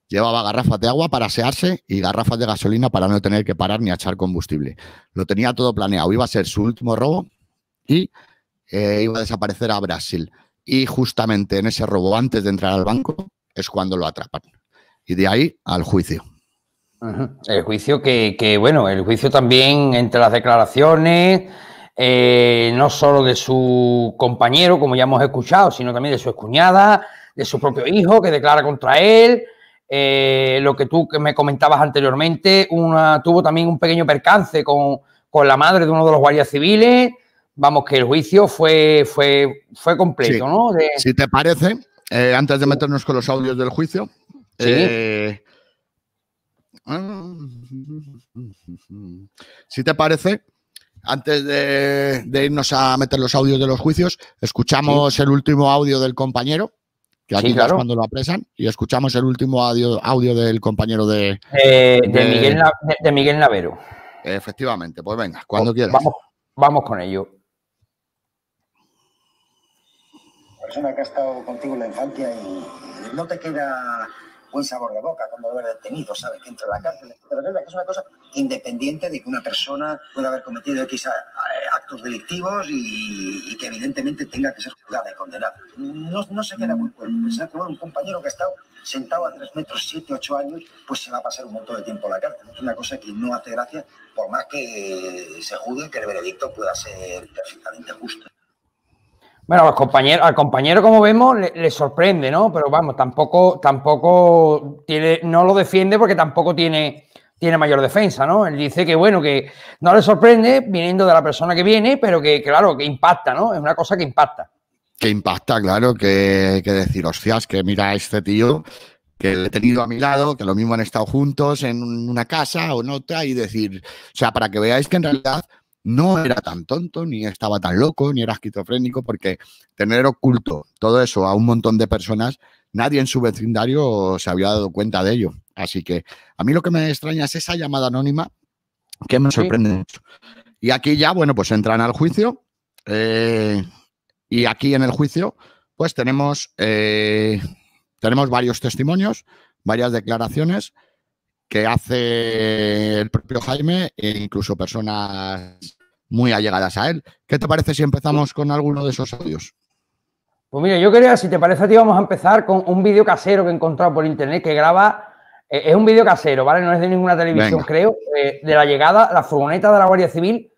llevaba garrafas de agua para asearse y garrafas de gasolina para no tener que parar ni echar combustible. Lo tenía todo planeado, iba a ser su último robo y eh, iba a desaparecer a Brasil. Y justamente en ese robo, antes de entrar al banco, es cuando lo atrapan. Y de ahí al juicio. El juicio que, bueno, el juicio también entre las declaraciones, eh, no solo de su compañero, como ya hemos escuchado, sino también de su escuñada su propio hijo que declara contra él. Eh, lo que tú que me comentabas anteriormente, una, tuvo también un pequeño percance con, con, la madre de uno de los guardias civiles. Vamos, que el juicio fue, fue, fue completo, ¿no? Si te parece, eh, antes de meternos con los audios del juicio, eh, ah, si te parece, antes de, irnos a meter los audios de los juicios, escuchamos el último audio del compañero que aquí sí, claro. cuando lo apresan y escuchamos el último audio, audio del compañero de, eh, de, Miguel, de, Miguel, Navero. Efectivamente, pues venga, cuando oh, quieras. Vamos, vamos con ello. persona que ha estado contigo en la infancia y no te queda buen sabor de boca cuando lo haber detenido, ¿sabes? Que entra a la cárcel, Pero es una cosa independiente de que una persona pueda haber cometido X actos delictivos y, que evidentemente tenga que ser juzgada y condenada. No, se queda muy bueno. Pensar que un compañero que ha estado sentado a tres metros 7, ocho años, pues se va a pasar un montón de tiempo en la cárcel. Es una cosa que no hace gracia, por más que se juzgue que el veredicto pueda ser perfectamente justo. Bueno, los compañeros, al compañero, como vemos, le, le, sorprende, ¿no? Pero vamos, tampoco, tampoco tiene, no lo defiende porque tampoco tiene tiene mayor defensa, ¿no? Él dice que, bueno, que no le sorprende viniendo de la persona que viene, pero que, claro, que impacta, ¿no? Es una cosa que impacta. Que impacta, claro, que, decir, hostias, que mira a este tío que he tenido a mi lado, que lo mismo han estado juntos en una casa o en otra, y decir, o sea, para que veáis que en realidad no era tan tonto, ni estaba tan loco, ni era esquizofrénico, porque tener oculto todo eso a un montón de personas nadie en su vecindario se había dado cuenta de ello. Así que a mí lo que me extraña es esa llamada anónima que me sorprende mucho. Y aquí ya, bueno, pues entran al juicio. Eh, y aquí en el juicio, pues tenemos, eh, tenemos varios testimonios, varias declaraciones que hace el propio Jaime e incluso personas muy allegadas a él. ¿Qué te parece si empezamos con alguno de esos audios? Pues mira, yo quería, si te parece a ti, vamos a empezar con un vídeo casero que he encontrado por internet que graba. Eh, es un vídeo casero, ¿vale? No es de ninguna televisión, creo. Eh, de la llegada, la furgoneta de la Guardia Civil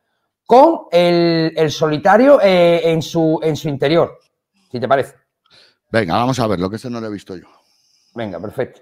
con el, solitario eh, en, su, en su interior. Si te parece. Venga, vamos a ver, lo que se no lo he visto yo. Venga, perfecto.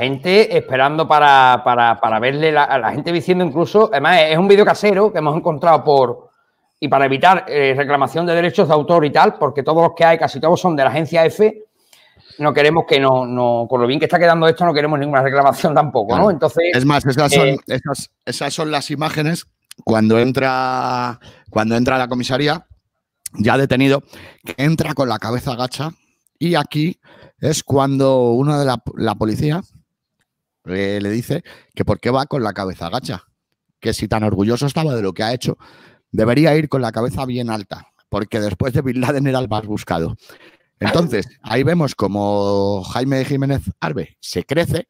gente esperando para, para, verle, la, a la gente diciendo incluso, además es un vídeo casero que hemos encontrado por, y para evitar eh, reclamación de derechos de autor y tal, porque todos los que hay, casi todos son de la agencia F, no queremos que no, no, con lo bien que está quedando esto, no queremos ninguna reclamación tampoco, ¿no? Entonces. Es más, esas son, eh, esas, son las imágenes cuando entra, cuando entra la comisaría, ya detenido, que entra con la cabeza gacha y aquí es cuando uno de la, la policía le dice que por qué va con la cabeza gacha que si tan orgulloso estaba de lo que ha hecho, debería ir con la cabeza bien alta, porque después de Bin Laden era el más buscado. Entonces, ahí vemos como Jaime Jiménez Arbe se crece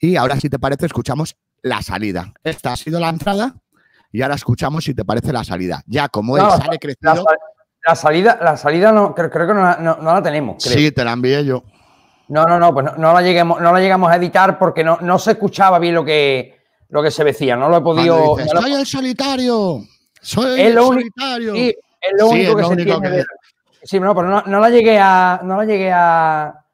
y ahora si te parece escuchamos la salida. Esta ha sido la entrada y ahora escuchamos si te parece la salida. Ya como él sale creciendo La, salida, la salida no, creo, creo que no, la tenemos. si, te la envié yo. No, no, no, pues no, no lleguemos, no la llegamos a editar porque no, se escuchaba bien lo que, lo que se decía. No lo he podido. Estoy no Soy el solitario. Soy el solitario. Sí, es lo único que se único Sí, no, pero no, la llegué a. No la llegué a.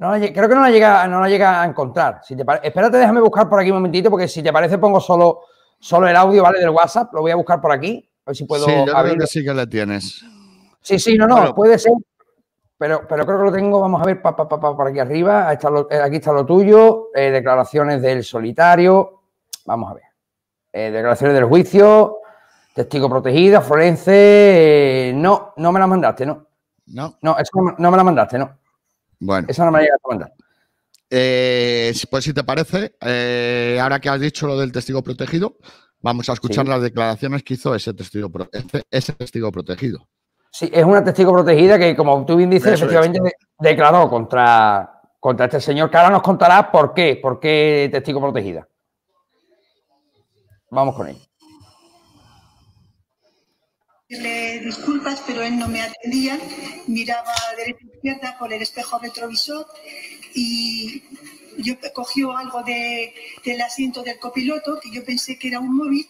creo que no la llega, no la llega a encontrar. Si te Espérate, déjame buscar por aquí un momentito, porque si te parece, pongo solo, solo el audio, ¿vale? Del WhatsApp. Lo voy a buscar por aquí. A ver si puedo. Sí, que sí la tienes. Sí, sí, no, no, puede ser pero, pero creo que lo tengo, vamos a ver, pa, pa, pa, por aquí arriba, eh, aquí está lo tuyo, eh, declaraciones del solitario, vamos a ver, eh, declaraciones del juicio, testigo protegido, forense, no, no me la mandaste, ¿no? No. No, no, me la mandaste, ¿no? Bueno. Esa no me la a mandar. pues si te parece, ahora que has dicho lo del testigo protegido, vamos a escuchar las declaraciones que hizo ese testigo, ese testigo protegido. Sí, es una testigo protegida que, como tú bien dices, efectivamente declaró contra, contra este señor, que ahora nos contará por qué, por qué testigo protegida. Vamos con él. Le disculpas, pero él no me atendía. Miraba derecha e izquierda por el espejo retrovisor y yo cogió algo de, del asiento del copiloto que yo pensé que era un móvil,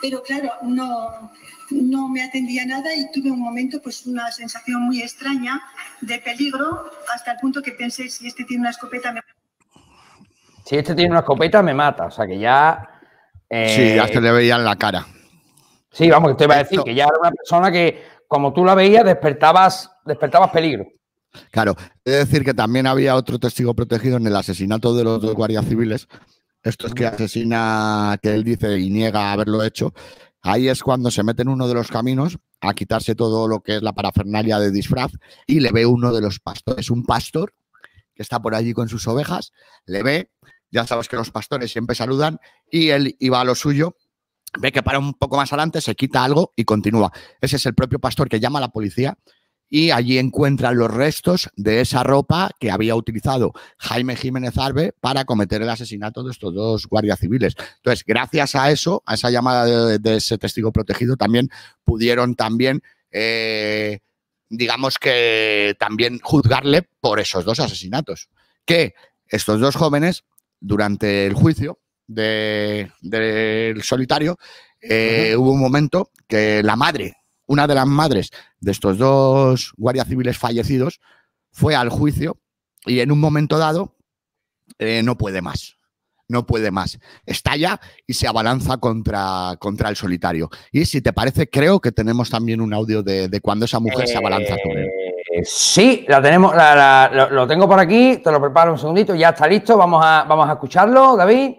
pero claro, no, no me atendía nada y tuve un momento, pues una sensación muy extraña de peligro, hasta el punto que pensé, si este tiene una escopeta, me Si este tiene una escopeta, me mata. O sea, que ya... Eh... Sí, hasta le veían la cara. Sí, vamos, que te iba a decir, que ya era una persona que, como tú la veías, despertabas, despertabas peligro. Claro, es decir que también había otro testigo protegido en el asesinato de los dos guardias civiles. Esto es que asesina, que él dice y niega haberlo hecho, Ahí es cuando se mete en uno de los caminos a quitarse todo lo que es la parafernalia de disfraz y le ve uno de los pastores, un pastor que está por allí con sus ovejas, le ve, ya sabes que los pastores siempre saludan y él iba a lo suyo, ve que para un poco más adelante, se quita algo y continúa. Ese es el propio pastor que llama a la policía y allí encuentran los restos de esa ropa que había utilizado Jaime Jiménez Arbe para cometer el asesinato de estos dos guardias civiles. Entonces, gracias a eso, a esa llamada de, ese testigo protegido, también pudieron también, eh, digamos que también juzgarle por esos dos asesinatos. Que estos dos jóvenes, durante el juicio del solitario, eh, hubo un momento que la madre una de las madres de estos dos guardias civiles fallecidos fue al juicio y en un momento dado eh, no puede más. No puede más. Estalla y se abalanza contra, contra el solitario. Y si te parece, creo que tenemos también un audio de, cuando esa mujer se abalanza sobre él. Eh, sí, la tenemos, lo, tengo por aquí, te lo preparo un segundito, ya está listo, vamos a, vamos a escucharlo, David.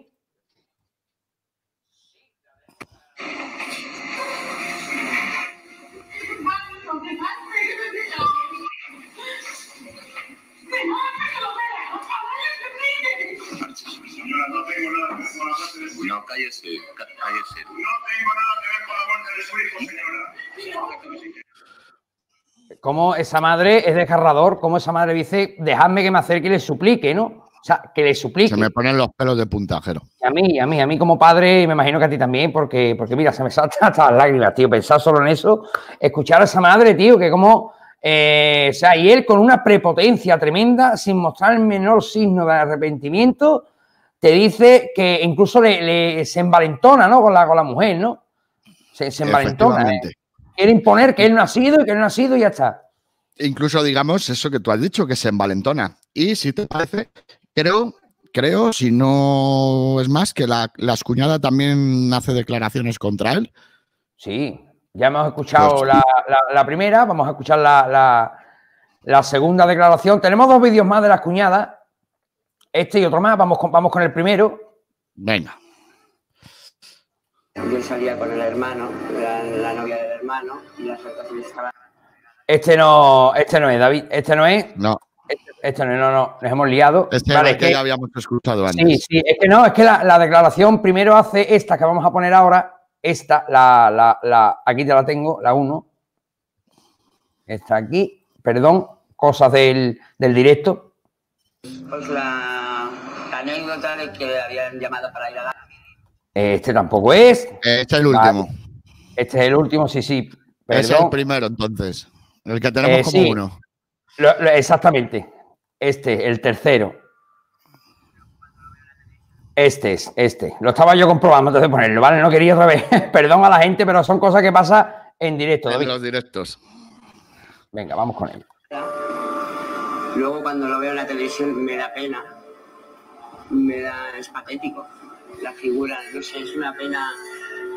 Eh, como esa madre es desgarrador, Como esa madre dice, dejadme que me acerque y le suplique, ¿no? O sea, que le suplique. Se me ponen los pelos de puntajero. A mí, a mí, a mí como padre, y me imagino que a ti también, porque, porque mira, se me salta hasta las lágrimas, tío, pensar solo en eso, escuchar a esa madre, tío, que como, eh, sea, y él con una prepotencia tremenda, sin mostrar el menor signo de arrepentimiento, te dice que incluso se envalentona ¿no? con, la, con la mujer, ¿no? Se, envalentona. ¿eh? Quiere imponer que él no ha sido y que él no ha sido y ya está. Incluso, digamos, eso que tú has dicho, que se envalentona. Y si te parece, creo, creo, si no es más, que las cuñadas también hace declaraciones contra él. Sí, ya hemos escuchado pues la, primera, vamos a escuchar la segunda declaración. Tenemos dos vídeos más de las cuñadas este y otro más, vamos con, vamos con el primero. Venga. Yo salía con el hermano, la, la novia del hermano, y las otras estaban. Este no, este no es, David, este no es. No. Este, este no, no, no, nos hemos liado. Este vale, es que, ya habíamos escuchado antes. Sí, sí, es que no, es que la, declaración primero hace esta que vamos a poner ahora, esta, la, la, la, aquí ya la tengo, la 1. Esta aquí, perdón, cosas del, del directo. Pues la anécdota de que habían llamado para ir a eh, Este tampoco es. Este es el último. Este es el último, sí, sí. Perdón. es el primero, entonces. El que tenemos eh, como uno. exactamente. Este, el tercero. Este es, este. Lo estaba yo comprobando antes de ponerlo, ¿vale? No quería otra vez. Perdón a la gente, pero son cosas que pasan en directo. En los directos. Venga, vamos con él. Luego cuando lo veo en la televisión me da pena, me da, es patético la figura, no sé, es una pena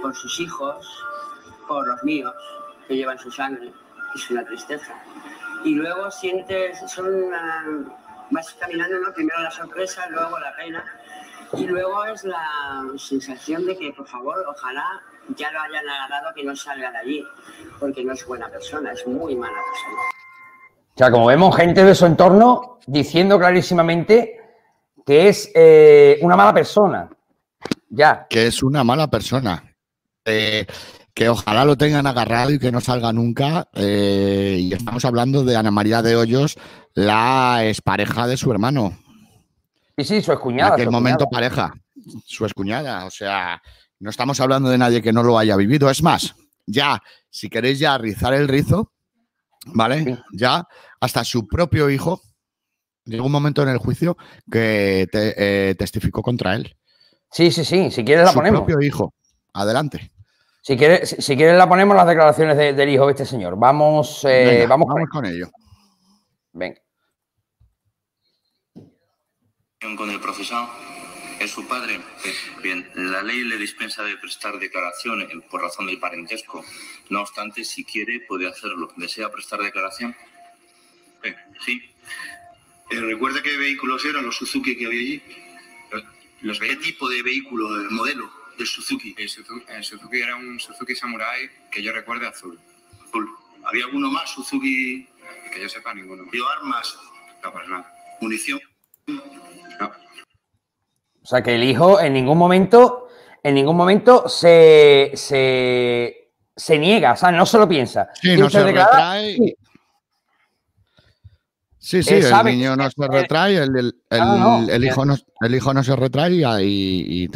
por sus hijos, por los míos, que llevan su sangre, es una tristeza. Y luego sientes, son vas caminando, ¿no? primero la sorpresa, luego la pena, y luego es la sensación de que, por favor, ojalá ya lo hayan agarrado que no salga de allí, porque no es buena persona, es muy mala persona. O sea, como vemos, gente de su entorno diciendo clarísimamente que es eh, una mala persona. Ya. Que es una mala persona. Eh, que ojalá lo tengan agarrado y que no salga nunca. Eh, y estamos hablando de Ana María de Hoyos, la expareja de su hermano. Y sí, su cuñada. En aquel momento pareja, su escuñada. O sea, no estamos hablando de nadie que no lo haya vivido. Es más, ya, si queréis ya rizar el rizo, ¿vale? Ya, hasta su propio hijo, llegó un momento en el juicio que eh, testificó contra él. Sí, sí, sí, si quieres la ponemos. Su propio hijo, adelante. Si quiere si quieres la ponemos las declaraciones del hijo de este señor. Vamos, eh, vamos, vamos, con, ello. Venga. Con el profesor es su padre. Eh, bien, la ley le dispensa de prestar declaración por razón del parentesco. No obstante, si quiere, puede hacerlo. ¿Desea prestar declaración? sí. Eh, recuerda qué vehículos eran los Suzuki que había allí. Los ¿Qué tipo de vehículo, el modelo del Suzuki? El Suzuki, era un Suzuki Samurai que yo recuerde azul. Azul. ¿Había alguno más, Suzuki? Que yo sepa, ninguno. ¿Vio armas? No, para nada. ¿Munición? No. O sea, que el hijo en ningún momento, en ningún momento se, se, niega, o sea, no se lo piensa. Sí, no se lo Sí, Sí, sí, el niño no se retrae, el, hijo, no, el hijo no se retrae y,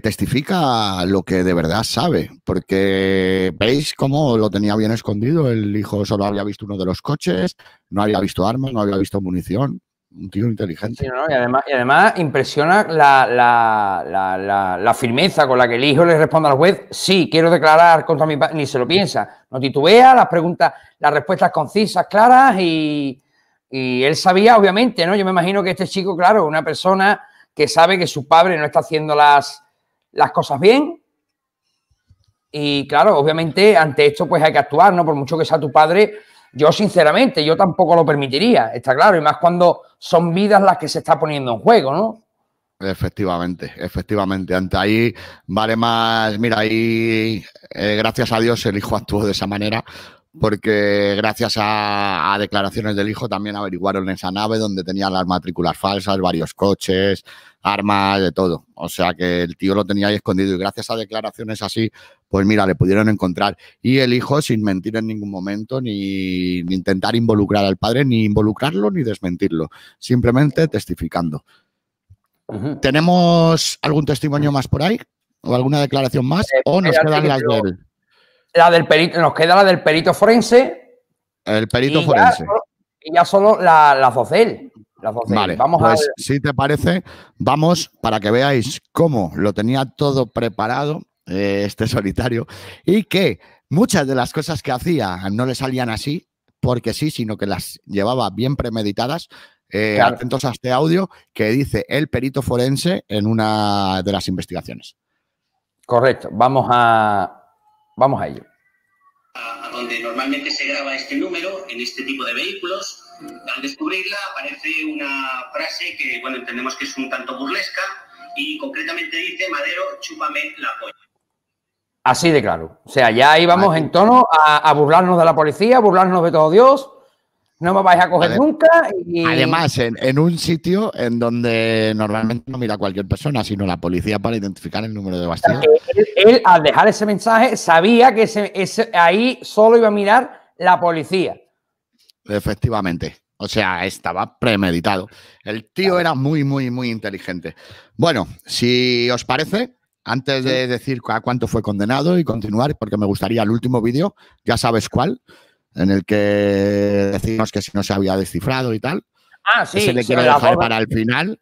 testifica lo que de verdad sabe, porque veis cómo lo tenía bien escondido, el hijo solo había visto uno de los coches, no había visto armas, no había visto munición, un tío inteligente. y, además, y, además, impresiona la, firmeza con la que el hijo le responde al juez, sí, quiero declarar contra mi padre, ni se lo piensa, no titubea, las preguntas, las respuestas concisas, claras y, él sabía, obviamente, ¿no? Yo me imagino que este chico, claro, una persona que sabe que su padre no está haciendo las, las cosas bien. Y claro, obviamente ante esto pues hay que actuar, ¿no? Por mucho que sea tu padre, yo, sinceramente, yo tampoco lo permitiría, está claro, y más cuando son vidas las que se está poniendo en juego, ¿no? Efectivamente, efectivamente. Ante ahí vale más. Mira, ahí eh, gracias a Dios el hijo actuó de esa manera, porque gracias a, declaraciones del hijo también averiguaron esa nave donde tenían las matrículas falsas, varios coches, arma, de todo. O sea que el tío lo tenía ahí escondido y gracias a declaraciones así, pues mira, le pudieron encontrar. Y el hijo, sin mentir en ningún momento, ni, intentar involucrar al padre, ni involucrarlo, ni desmentirlo, simplemente testificando. ¿Tenemos algún testimonio más por ahí? ¿O alguna declaración más? Eh, ¿O nos quedan las de La del perito, nos queda la del perito forense. El perito forense. y ya solo la, las él. Vale, vamos a pues ver. Si te parece, vamos para que veáis cómo lo tenía todo preparado eh, este solitario y que muchas de las cosas que hacía no le salían así porque sí, sino que las llevaba bien premeditadas. Eh, atentos a este audio que dice el perito forense en una de las investigaciones. Correcto, vamos a, vamos a ello. A donde normalmente se graba este número en este tipo de vehículos, al descubrirla aparece una frase que, bueno, entendemos que es un tanto burlesca y concretamente dice, Madero, chúpame la polla. Así de claro. O sea, ya íbamos en tono a, burlarnos de la policía, burlarnos de todo Dios. No me vais a coger nunca. Y... Además, en, un sitio en donde normalmente no mira cualquier persona, sino la policía para identificar el número de bastión. él, al dejar ese mensaje, sabía que ahí solo iba a mirar la policía. Efectivamente. O sea, estaba premeditado. El tío era muy, muy, muy inteligente. Bueno, si os parece, antes de decir a cuánto fue condenado y continuar, porque me gustaría el último vídeo, ya sabes cuál, en el que decimos que si no se había descifrado y tal. Ah, sí. Se le quiere dejar para el final.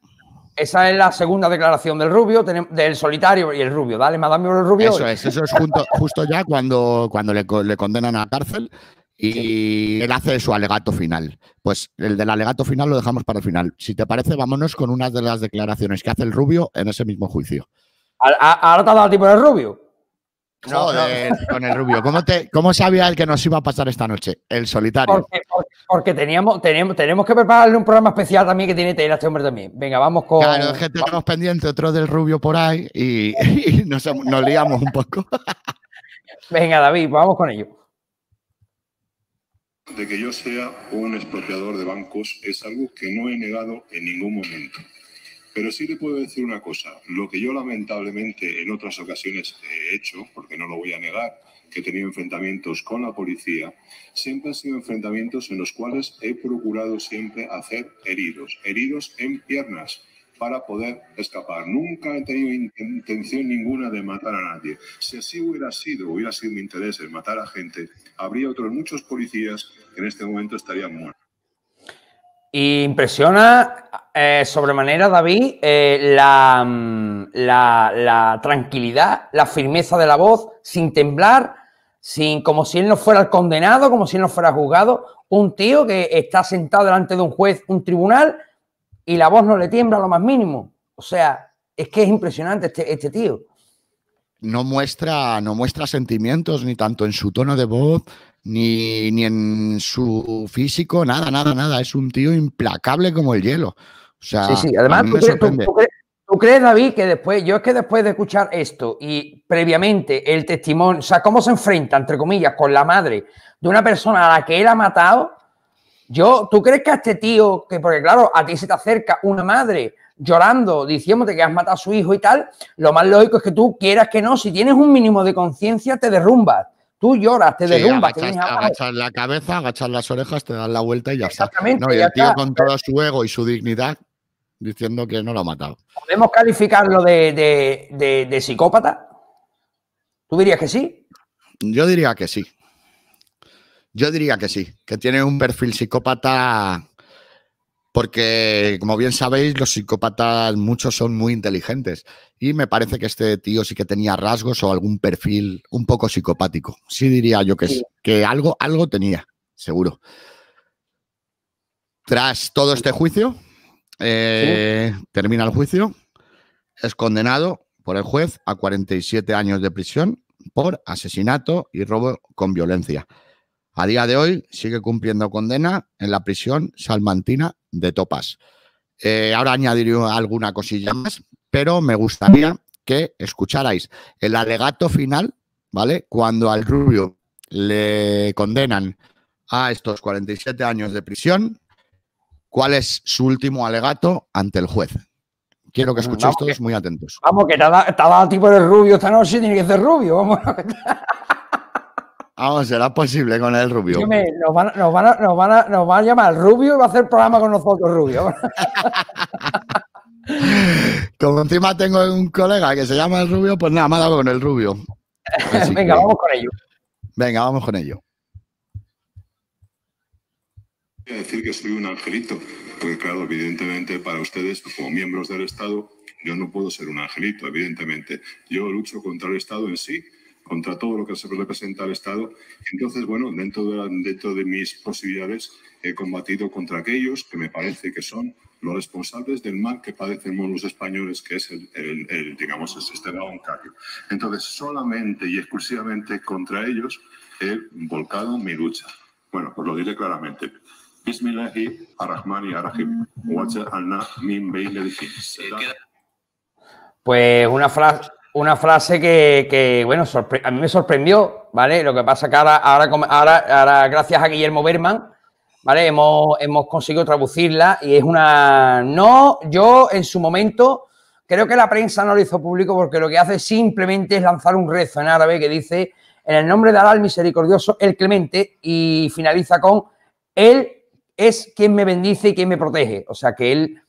Esa es la segunda declaración del rubio, del solitario y el rubio, ¿vale? Madame el rubio. Eso es, eso es justo ya cuando, cuando le, le, condenan a cárcel y él hace su alegato final. Pues el del alegato final lo dejamos para el final. Si te parece, vámonos con una de las declaraciones que hace el Rubio en ese mismo juicio. ¿Ahora te ha dado tipo el Rubio? No, eh, con el Rubio. ¿Cómo, te, ¿Cómo sabía el que nos iba a pasar esta noche? El solitario. Porque, teníamos, tenemos, que prepararle un programa especial también que tiene a este hombre también. Venga, vamos con. Claro, es que tenemos pendiente otro del Rubio por ahí y, nos liamos un poco. Venga, David, vamos con ello de que yo sea un expropiador de bancos es algo que no he negado en ningún momento. Pero sí le puedo decir una cosa, lo que yo lamentablemente en otras ocasiones he hecho, porque no lo voy a negar, que he tenido enfrentamientos con la policía, siempre han sido enfrentamientos en los cuales he procurado siempre hacer heridos, heridos en piernas, para poder escapar. Nunca he tenido intención ninguna de matar a nadie. Si así hubiera sido, hubiera sido mi interés el matar a gente, habría otros muchos policías en este momento muerto. Y Impresiona eh, sobremanera, David, eh, mm, la, tranquilidad, la firmeza de la voz, sin temblar, sin como si él no fuera el condenado, como si él no fuera juzgado. Un tío que está sentado delante de un juez, un tribunal, y la voz no le tiembla lo más mínimo. O sea, es que es impresionante este, este tío no muestra, no muestra sentimientos ni tanto en su tono de voz, ni, ni en su físico, nada, nada, nada. Es un tío implacable como el hielo. O sea, sí, sí, además tú, crees, David, que después, yo es que después de escuchar esto y previamente el testimonio, o sea, cómo se enfrenta, entre comillas, con la madre de una persona a la que él ha matado, yo, ¿tú crees que a este tío, que porque claro, a ti se te acerca una madre llorando, diciéndote que has matado a su hijo y tal, lo más lógico es que tú quieras que no, si tienes un mínimo de conciencia, te derrumbas. Tú lloras, te derrumbas. Agachas, la cabeza, agachas las orejas, te das la vuelta y ya está. No, y el tío con todo su ego y su dignidad diciendo que no lo ha matado. ¿Podemos calificarlo de, de psicópata? ¿Tú dirías que sí? Yo diría que sí. Yo diría que sí, que tiene un perfil psicópata porque, como bien sabéis, los psicópatas muchos son muy inteligentes. Y me parece que este tío sí que tenía rasgos o algún perfil un poco psicopático. Sí diría yo que, que algo, algo tenía, seguro. Tras todo este juicio, eh, termina el juicio. Es condenado por el juez a 47 años de prisión por asesinato y robo con violencia. A día de hoy sigue cumpliendo condena en la prisión salmantina de Topas. Eh, ahora añadiré alguna cosilla más, pero me gustaría que escucharais el alegato final, ¿vale? Cuando al Rubio le condenan a estos 47 años de prisión, ¿cuál es su último alegato ante el juez? Quiero que escuchéis todos muy atentos. Vamos, que estaba el tipo de rubio esta noche, tiene que ser rubio. Vamos, será posible con el Rubio. nos, van, a, llamar Rubio y va a hacer programa con nosotros, Rubio. Como encima tengo un colega que se llama el Rubio, pues nada, más ha con el Rubio. venga, vamos con ello. Venga, vamos con ello. Decir que soy un angelito, porque claro, evidentemente para ustedes, como miembros del Estado, yo no puedo ser un angelito, evidentemente. Yo lucho contra el Estado en sí contra todo lo que se representa al Estado. Entonces, bueno, dentro de, mis posibilidades he combatido contra aquellos que me parece que son los responsables del mal que padecemos los españoles, que es el, digamos, el sistema bancario. Entonces, solamente y exclusivamente contra ellos he volcado mi lucha. Bueno, pues lo diré claramente. Wacha min Pues una frase una frase que, bueno, a mí me sorprendió, ¿vale? Lo que pasa que ahora, gracias a Guillermo Berman, ¿vale? Hemos, hemos conseguido traducirla y es una... No, yo en su momento creo que la prensa no lo hizo público porque lo que hace simplemente es lanzar un rezo en árabe que dice, en el nombre de Alá el misericordioso, el clemente, y finaliza con, Él es quien me bendice y quien me protege. O sea que Él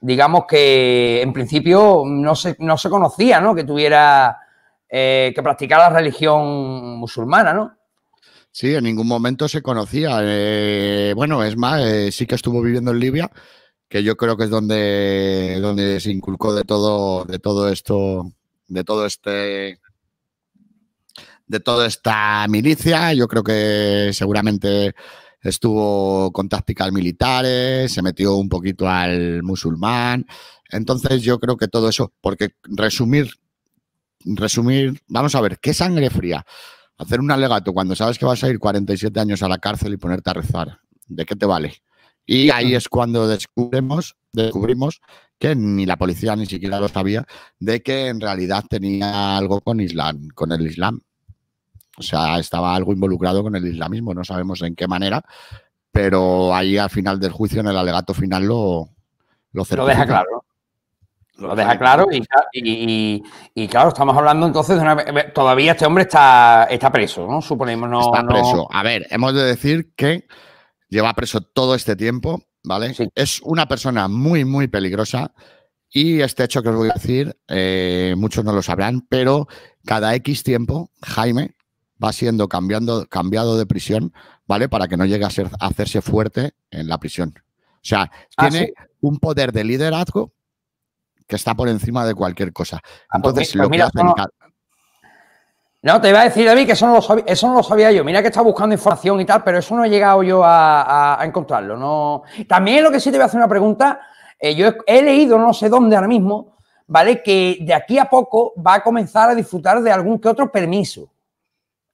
digamos que en principio no se, no se conocía, ¿no? Que tuviera eh, que practicar la religión musulmana, ¿no? Sí, en ningún momento se conocía. Eh, bueno, es más, eh, sí que estuvo viviendo en Libia, que yo creo que es donde, donde se inculcó de todo, de todo esto, de todo este de toda esta milicia. Yo creo que seguramente estuvo con tácticas militares, se metió un poquito al musulmán. Entonces yo creo que todo eso, porque resumir, resumir, vamos a ver, ¿qué sangre fría? Hacer un alegato cuando sabes que vas a ir 47 años a la cárcel y ponerte a rezar, ¿de qué te vale? Y ahí es cuando descubrimos, descubrimos que ni la policía ni siquiera lo sabía, de que en realidad tenía algo con Islam, con el Islam o sea, estaba algo involucrado con el islamismo, no sabemos en qué manera, pero ahí al final del juicio, en el alegato final, lo, lo, lo deja claro. Lo, deja claro y, y, claro, estamos hablando entonces de una... Todavía este hombre está, está preso, ¿no? Suponemos no... Está preso. A ver, hemos de decir que lleva preso todo este tiempo, ¿vale? Es una persona muy, muy peligrosa. Y este hecho que os voy a decir, eh, muchos no lo sabrán, pero cada X tiempo, Jaime, va siendo cambiando, cambiado de prisión, ¿vale? Para que no llegue a, ser, hacerse fuerte en la prisión. O sea, ah, tiene un poder de liderazgo que está por encima de cualquier cosa. Entonces, pues lo que no, te iba a decir, a mí que eso no, lo sabía, sabía yo. Mira que estaba buscando información y tal, pero eso no he llegado yo a, encontrarlo. No... También lo que sí te voy a hacer una pregunta. Eh, yo he, he leído, no sé dónde ahora mismo, ¿vale? Que de aquí a poco va a comenzar a disfrutar de algún que otro permiso.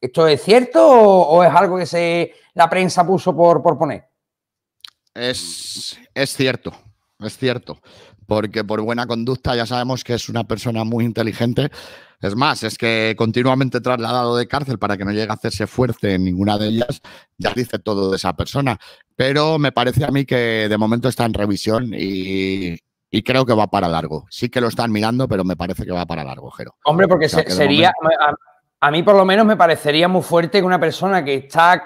¿Esto es cierto o, es algo que se, la prensa puso por, por poner? Es, cierto, es cierto, porque por buena conducta ya sabemos que es una persona muy inteligente. Es más, es que continuamente trasladado de cárcel para que no llegue a hacerse fuerte en ninguna de ellas, ya dice todo de esa persona. Pero me parece a mí que de momento está en revisión y, creo que va para largo. Sí que lo están mirando, pero me parece que va para largo, Jero. Hombre, porque sería, a mí por lo menos me parecería muy fuerte que una persona que está,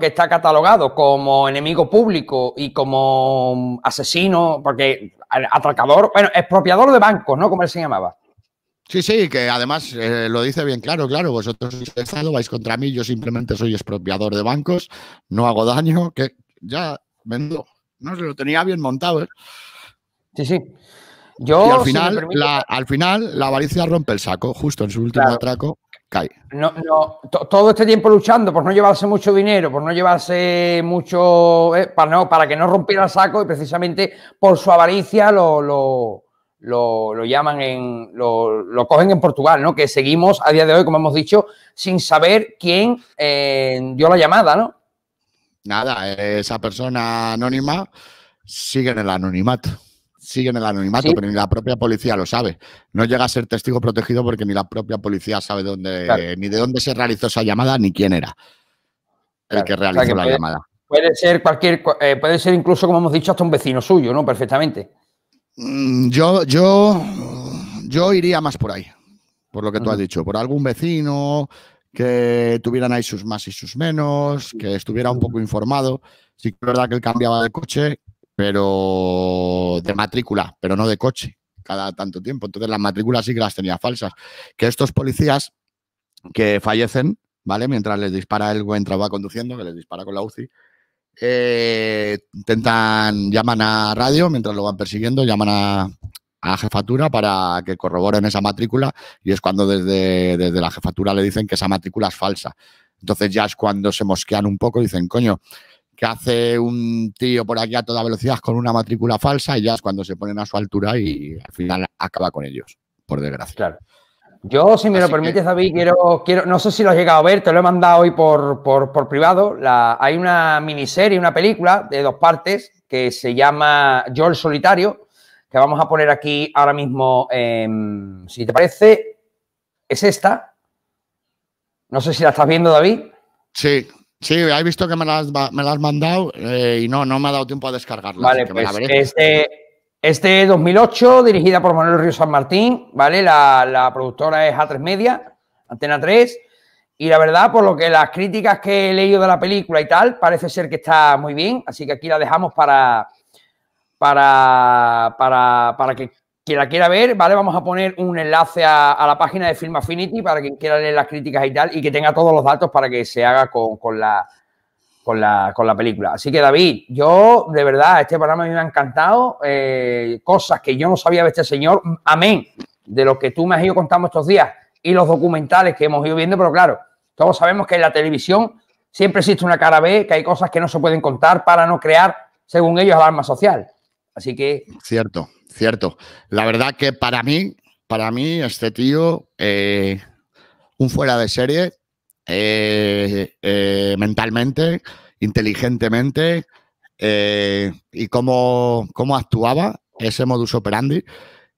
que está catalogado como enemigo público y como asesino, porque atracador, bueno, expropiador de bancos, ¿no? Como él se llamaba. Sí, sí, que además eh, lo dice bien claro, claro, vosotros sois Estado, vais contra mí, yo simplemente soy expropiador de bancos, no hago daño, que ya vendo, no se lo tenía bien montado. ¿eh? Sí, sí. Yo, al final, la, al final, la avaricia rompe el saco, justo en su último atraco, no, no, todo este tiempo luchando por no llevarse mucho dinero, por no llevarse mucho, eh, para, no, para que no rompiera el saco y precisamente por su avaricia lo, llaman en, lo, cogen en Portugal, ¿no? Que seguimos a día de hoy, como hemos dicho, sin saber quién eh, dio la llamada, ¿no? Nada, esa persona anónima sigue en el anonimato sigue en el anonimato, pero ni la propia policía lo sabe. No llega a ser testigo protegido porque ni la propia policía sabe dónde, ni de dónde se realizó esa llamada, ni quién era el que realizó la llamada. Puede ser cualquier, eh, puede ser incluso, como hemos dicho, hasta un vecino suyo, ¿no? Perfectamente. Mm, yo, yo, yo iría más por ahí, por lo que tú has dicho, por algún vecino que tuvieran ahí sus más y sus menos, que estuviera un poco informado. Sí es verdad que él cambiaba de coche, pero de matrícula, pero no de coche, cada tanto tiempo. Entonces las matrículas sí que las tenía falsas. Que estos policías que fallecen, ¿vale? Mientras les dispara el buen va conduciendo, que les dispara con la UCI, eh, intentan, llaman a radio mientras lo van persiguiendo, llaman a, a jefatura para que corroboren esa matrícula y es cuando desde, desde la jefatura le dicen que esa matrícula es falsa. Entonces ya es cuando se mosquean un poco y dicen, coño, que hace un tío por aquí a toda velocidad con una matrícula falsa y ya es cuando se ponen a su altura y al final acaba con ellos, por desgracia. Claro. Yo, si me lo permites, David, quiero, quiero, no sé si lo has llegado a ver, te lo he mandado hoy por, privado. La, hay una miniserie, una película de dos partes que se llama Yo el Solitario, que vamos a poner aquí ahora mismo, em, si te parece, es esta. No sé si la estás viendo, David. Sí, Sí, he visto que me las, me has mandado eh, y no, no me ha dado tiempo a descargarlas. Vale, pues este, este 2008, dirigida por Manuel Río San Martín, ¿vale? La, la, productora es A3 Media, Antena 3, y la verdad, por lo que las críticas que he leído de la película y tal, parece ser que está muy bien, así que aquí la dejamos para, para, para, para que quien la quiera ver, ¿vale? Vamos a poner un enlace a, la página de Film Affinity para quien quiera leer las críticas y tal, y que tenga todos los datos para que se haga con, la, con, la, película. Así que, David, yo, de verdad, este programa me ha encantado. Eh, cosas que yo no sabía de este señor, amén, de lo que tú me has ido contando estos días y los documentales que hemos ido viendo, pero claro, todos sabemos que en la televisión siempre existe una cara B, que hay cosas que no se pueden contar para no crear, según ellos, alarma social. Así que. Cierto cierto. La verdad que para mí, para mí, este tío, eh, un fuera de serie, eh, eh, mentalmente, inteligentemente, y cómo, actuaba ese modus operandi.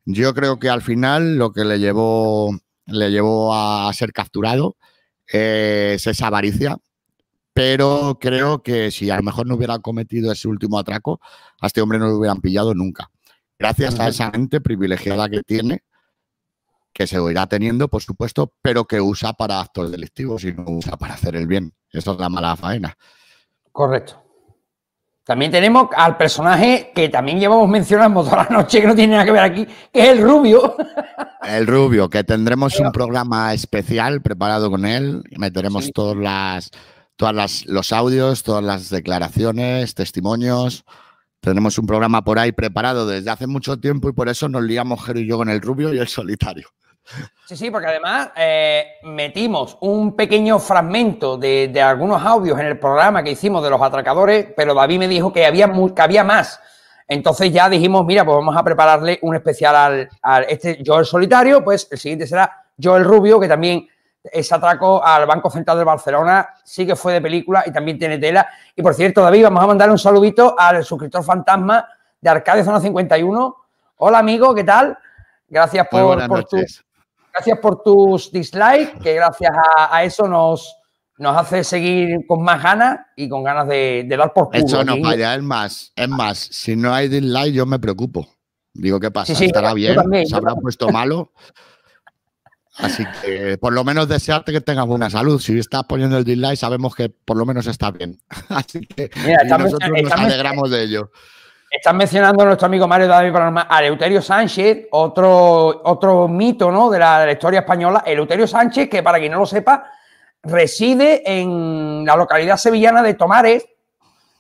Yo creo que al final lo que le llevó, le llevó a ser capturado es esa avaricia, pero creo que si a lo mejor no hubiera cometido ese último atraco, a este hombre no lo hubieran pillado nunca gracias a esa gente privilegiada que tiene, que se irá teniendo, por supuesto, pero que usa para actos delictivos y no usa para hacer el bien. Eso es la mala faena. Correcto. También tenemos al personaje que también llevamos mencionando toda la noche, que no tiene nada que ver aquí, que es el rubio. El rubio, que tendremos un programa especial preparado con él. meteremos todos todas las, todas los audios, todas las declaraciones, testimonios. Tenemos un programa por ahí preparado desde hace mucho tiempo y por eso nos liamos Jero y yo con el rubio y el solitario. Sí, sí, porque además eh, metimos un pequeño fragmento de, algunos audios en el programa que hicimos de los atracadores, pero David me dijo que había, que había más. Entonces ya dijimos, mira, pues vamos a prepararle un especial al, al este Yo el Solitario, pues el siguiente será Yo el Rubio, que también ese atraco al Banco Central de Barcelona sí que fue de película y también tiene tela. Y por cierto, David, vamos a mandar un saludito al suscriptor fantasma de Arcade Zona 51. Hola, amigo, ¿qué tal? Gracias por, tus gracias por tus dislikes, que gracias a, eso nos, nos hace seguir con más ganas y con ganas de, dar por culo. Eso no vaya, es más, es más, si no hay dislike yo me preocupo. Digo, ¿qué pasa? ¿Estará bien? ¿Se habrá puesto malo? Así que por lo menos desearte que tengas buena salud. Si estás poniendo el dislike, sabemos que por lo menos está bien. Así que nosotros nos alegramos de ello. Están mencionando a nuestro amigo Mario David Paranormal, a Eleuterio Sánchez, otro, otro mito ¿no? de, la, historia española. Eleuterio Sánchez, que para quien no lo sepa, reside en la localidad sevillana de Tomares,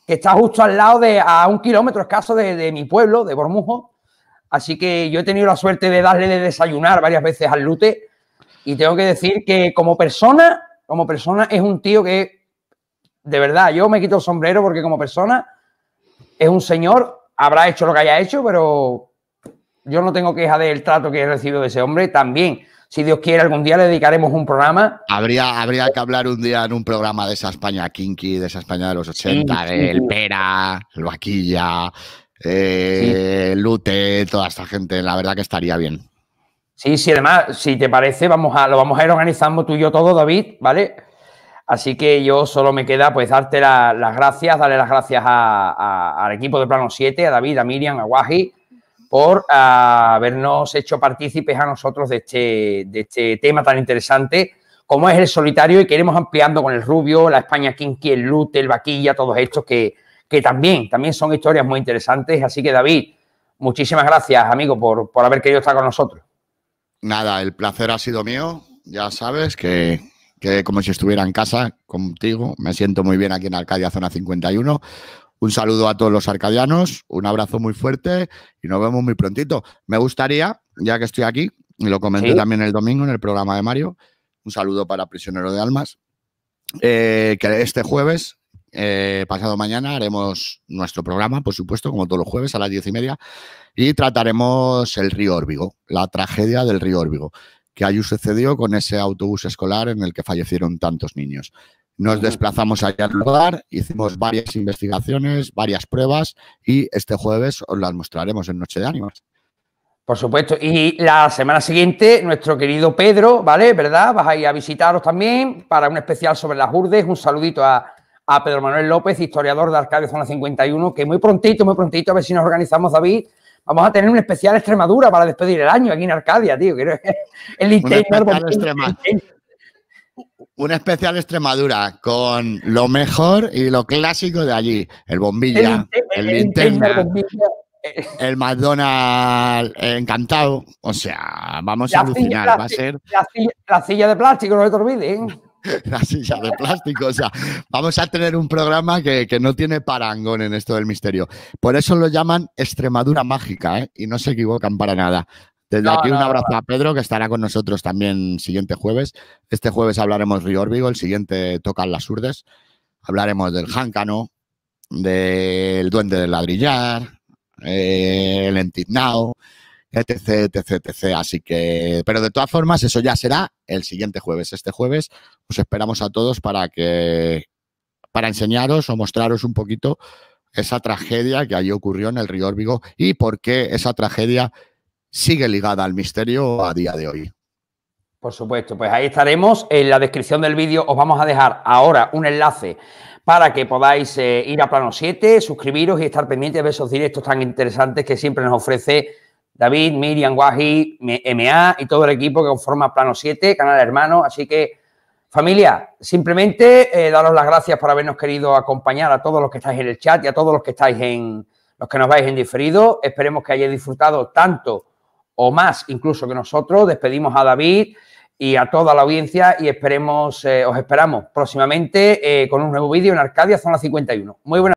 que está justo al lado de, a un kilómetro escaso de, de mi pueblo, de Bormujo. Así que yo he tenido la suerte de darle de desayunar varias veces al Lute y tengo que decir que como persona, como persona es un tío que, de verdad, yo me quito el sombrero porque como persona es un señor, habrá hecho lo que haya hecho, pero yo no tengo queja del trato que he recibido de ese hombre. También, si Dios quiere, algún día le dedicaremos un programa. Habría, habría que hablar un día en un programa de esa España kinky, de esa España de los 80, El del Pera, el Vaquilla, eh, Lute, toda esta gente. La verdad que estaría bien. Sí, sí, además, si te parece, vamos a, lo vamos a ir organizando tú y yo todo, David, ¿vale? Así que yo solo me queda pues darte las gracias, darle las gracias al equipo de Plano 7, a David, a Miriam, a Guaji, por habernos hecho partícipes a nosotros de este, de este tema tan interesante como es el solitario y queremos ampliando con el Rubio, la España Kinky, el Lute, el Vaquilla, todos estos que, también, también son historias muy interesantes. Así que David, muchísimas gracias, amigo, por, por haber querido estar con nosotros nada, el placer ha sido mío. Ya sabes que, como si estuviera en casa contigo. Me siento muy bien aquí en Arcadia, zona 51. Un saludo a todos los arcadianos, un abrazo muy fuerte y nos vemos muy prontito. Me gustaría, ya que estoy aquí, y lo comenté también el domingo en el programa de Mario, un saludo para Prisionero de Almas, eh, que este jueves eh, pasado mañana haremos nuestro programa, por supuesto, como todos los jueves a las diez y media, y trataremos el río Órbigo, la tragedia del río Órbigo, que allí sucedió con ese autobús escolar en el que fallecieron tantos niños. Nos desplazamos allá al lugar, hicimos varias investigaciones, varias pruebas y este jueves os las mostraremos en Noche de Ánimas. Por supuesto. Y la semana siguiente, nuestro querido Pedro, ¿vale? ¿Verdad? Vas a ir a visitaros también para un especial sobre las urdes. Un saludito a, a Pedro Manuel López, historiador de Arcadia Zona 51, que muy prontito, muy prontito, a ver si nos organizamos, David, Vamos a tener un especial Extremadura para despedir el año aquí en Arcadia, tío. El Extremadura un especial Extremadura con lo mejor y lo clásico de allí. El bombilla, el, el, el eh. McDonald's eh, encantado. O sea, vamos a alucinar. Va a ser... La silla, de plástico, no te olvides. ¿eh? la silla de plástico. O sea, vamos a tener un programa que, no tiene parangón en esto del misterio. Por eso lo llaman Extremadura Mágica, ¿eh? Y no se equivocan para nada. Desde aquí un abrazo a Pedro, que estará con nosotros también el siguiente jueves. Este jueves hablaremos Río Orbigo, el siguiente tocan las urdes. Hablaremos del Jáncano, del Duende del Ladrillar, eh, el Entiznao etc, etc, etc. Así que, pero de todas formas, eso ya será el siguiente jueves. Este jueves os pues, esperamos a todos para que, para enseñaros o mostraros un poquito esa tragedia que allí ocurrió en el río Órbigo y por qué esa tragedia sigue ligada al misterio a día de hoy. Por supuesto, pues ahí estaremos. En la descripción del vídeo os vamos a dejar ahora un enlace para que podáis eh, ir a Plano 7, suscribiros y estar pendientes de esos directos tan interesantes que siempre nos ofrece David, Miriam, Guaji, MA y todo el equipo que conforma Plano 7, Canal Hermano. Así que, familia, simplemente eh, daros las gracias por habernos querido acompañar a todos los que estáis en el chat y a todos los que estáis en los que nos vais en diferido. Esperemos que hayáis disfrutado tanto o más incluso que nosotros. Despedimos a David y a toda la audiencia y esperemos, eh, os esperamos próximamente eh, con un nuevo vídeo en Arcadia, zona 51. Muy buenas.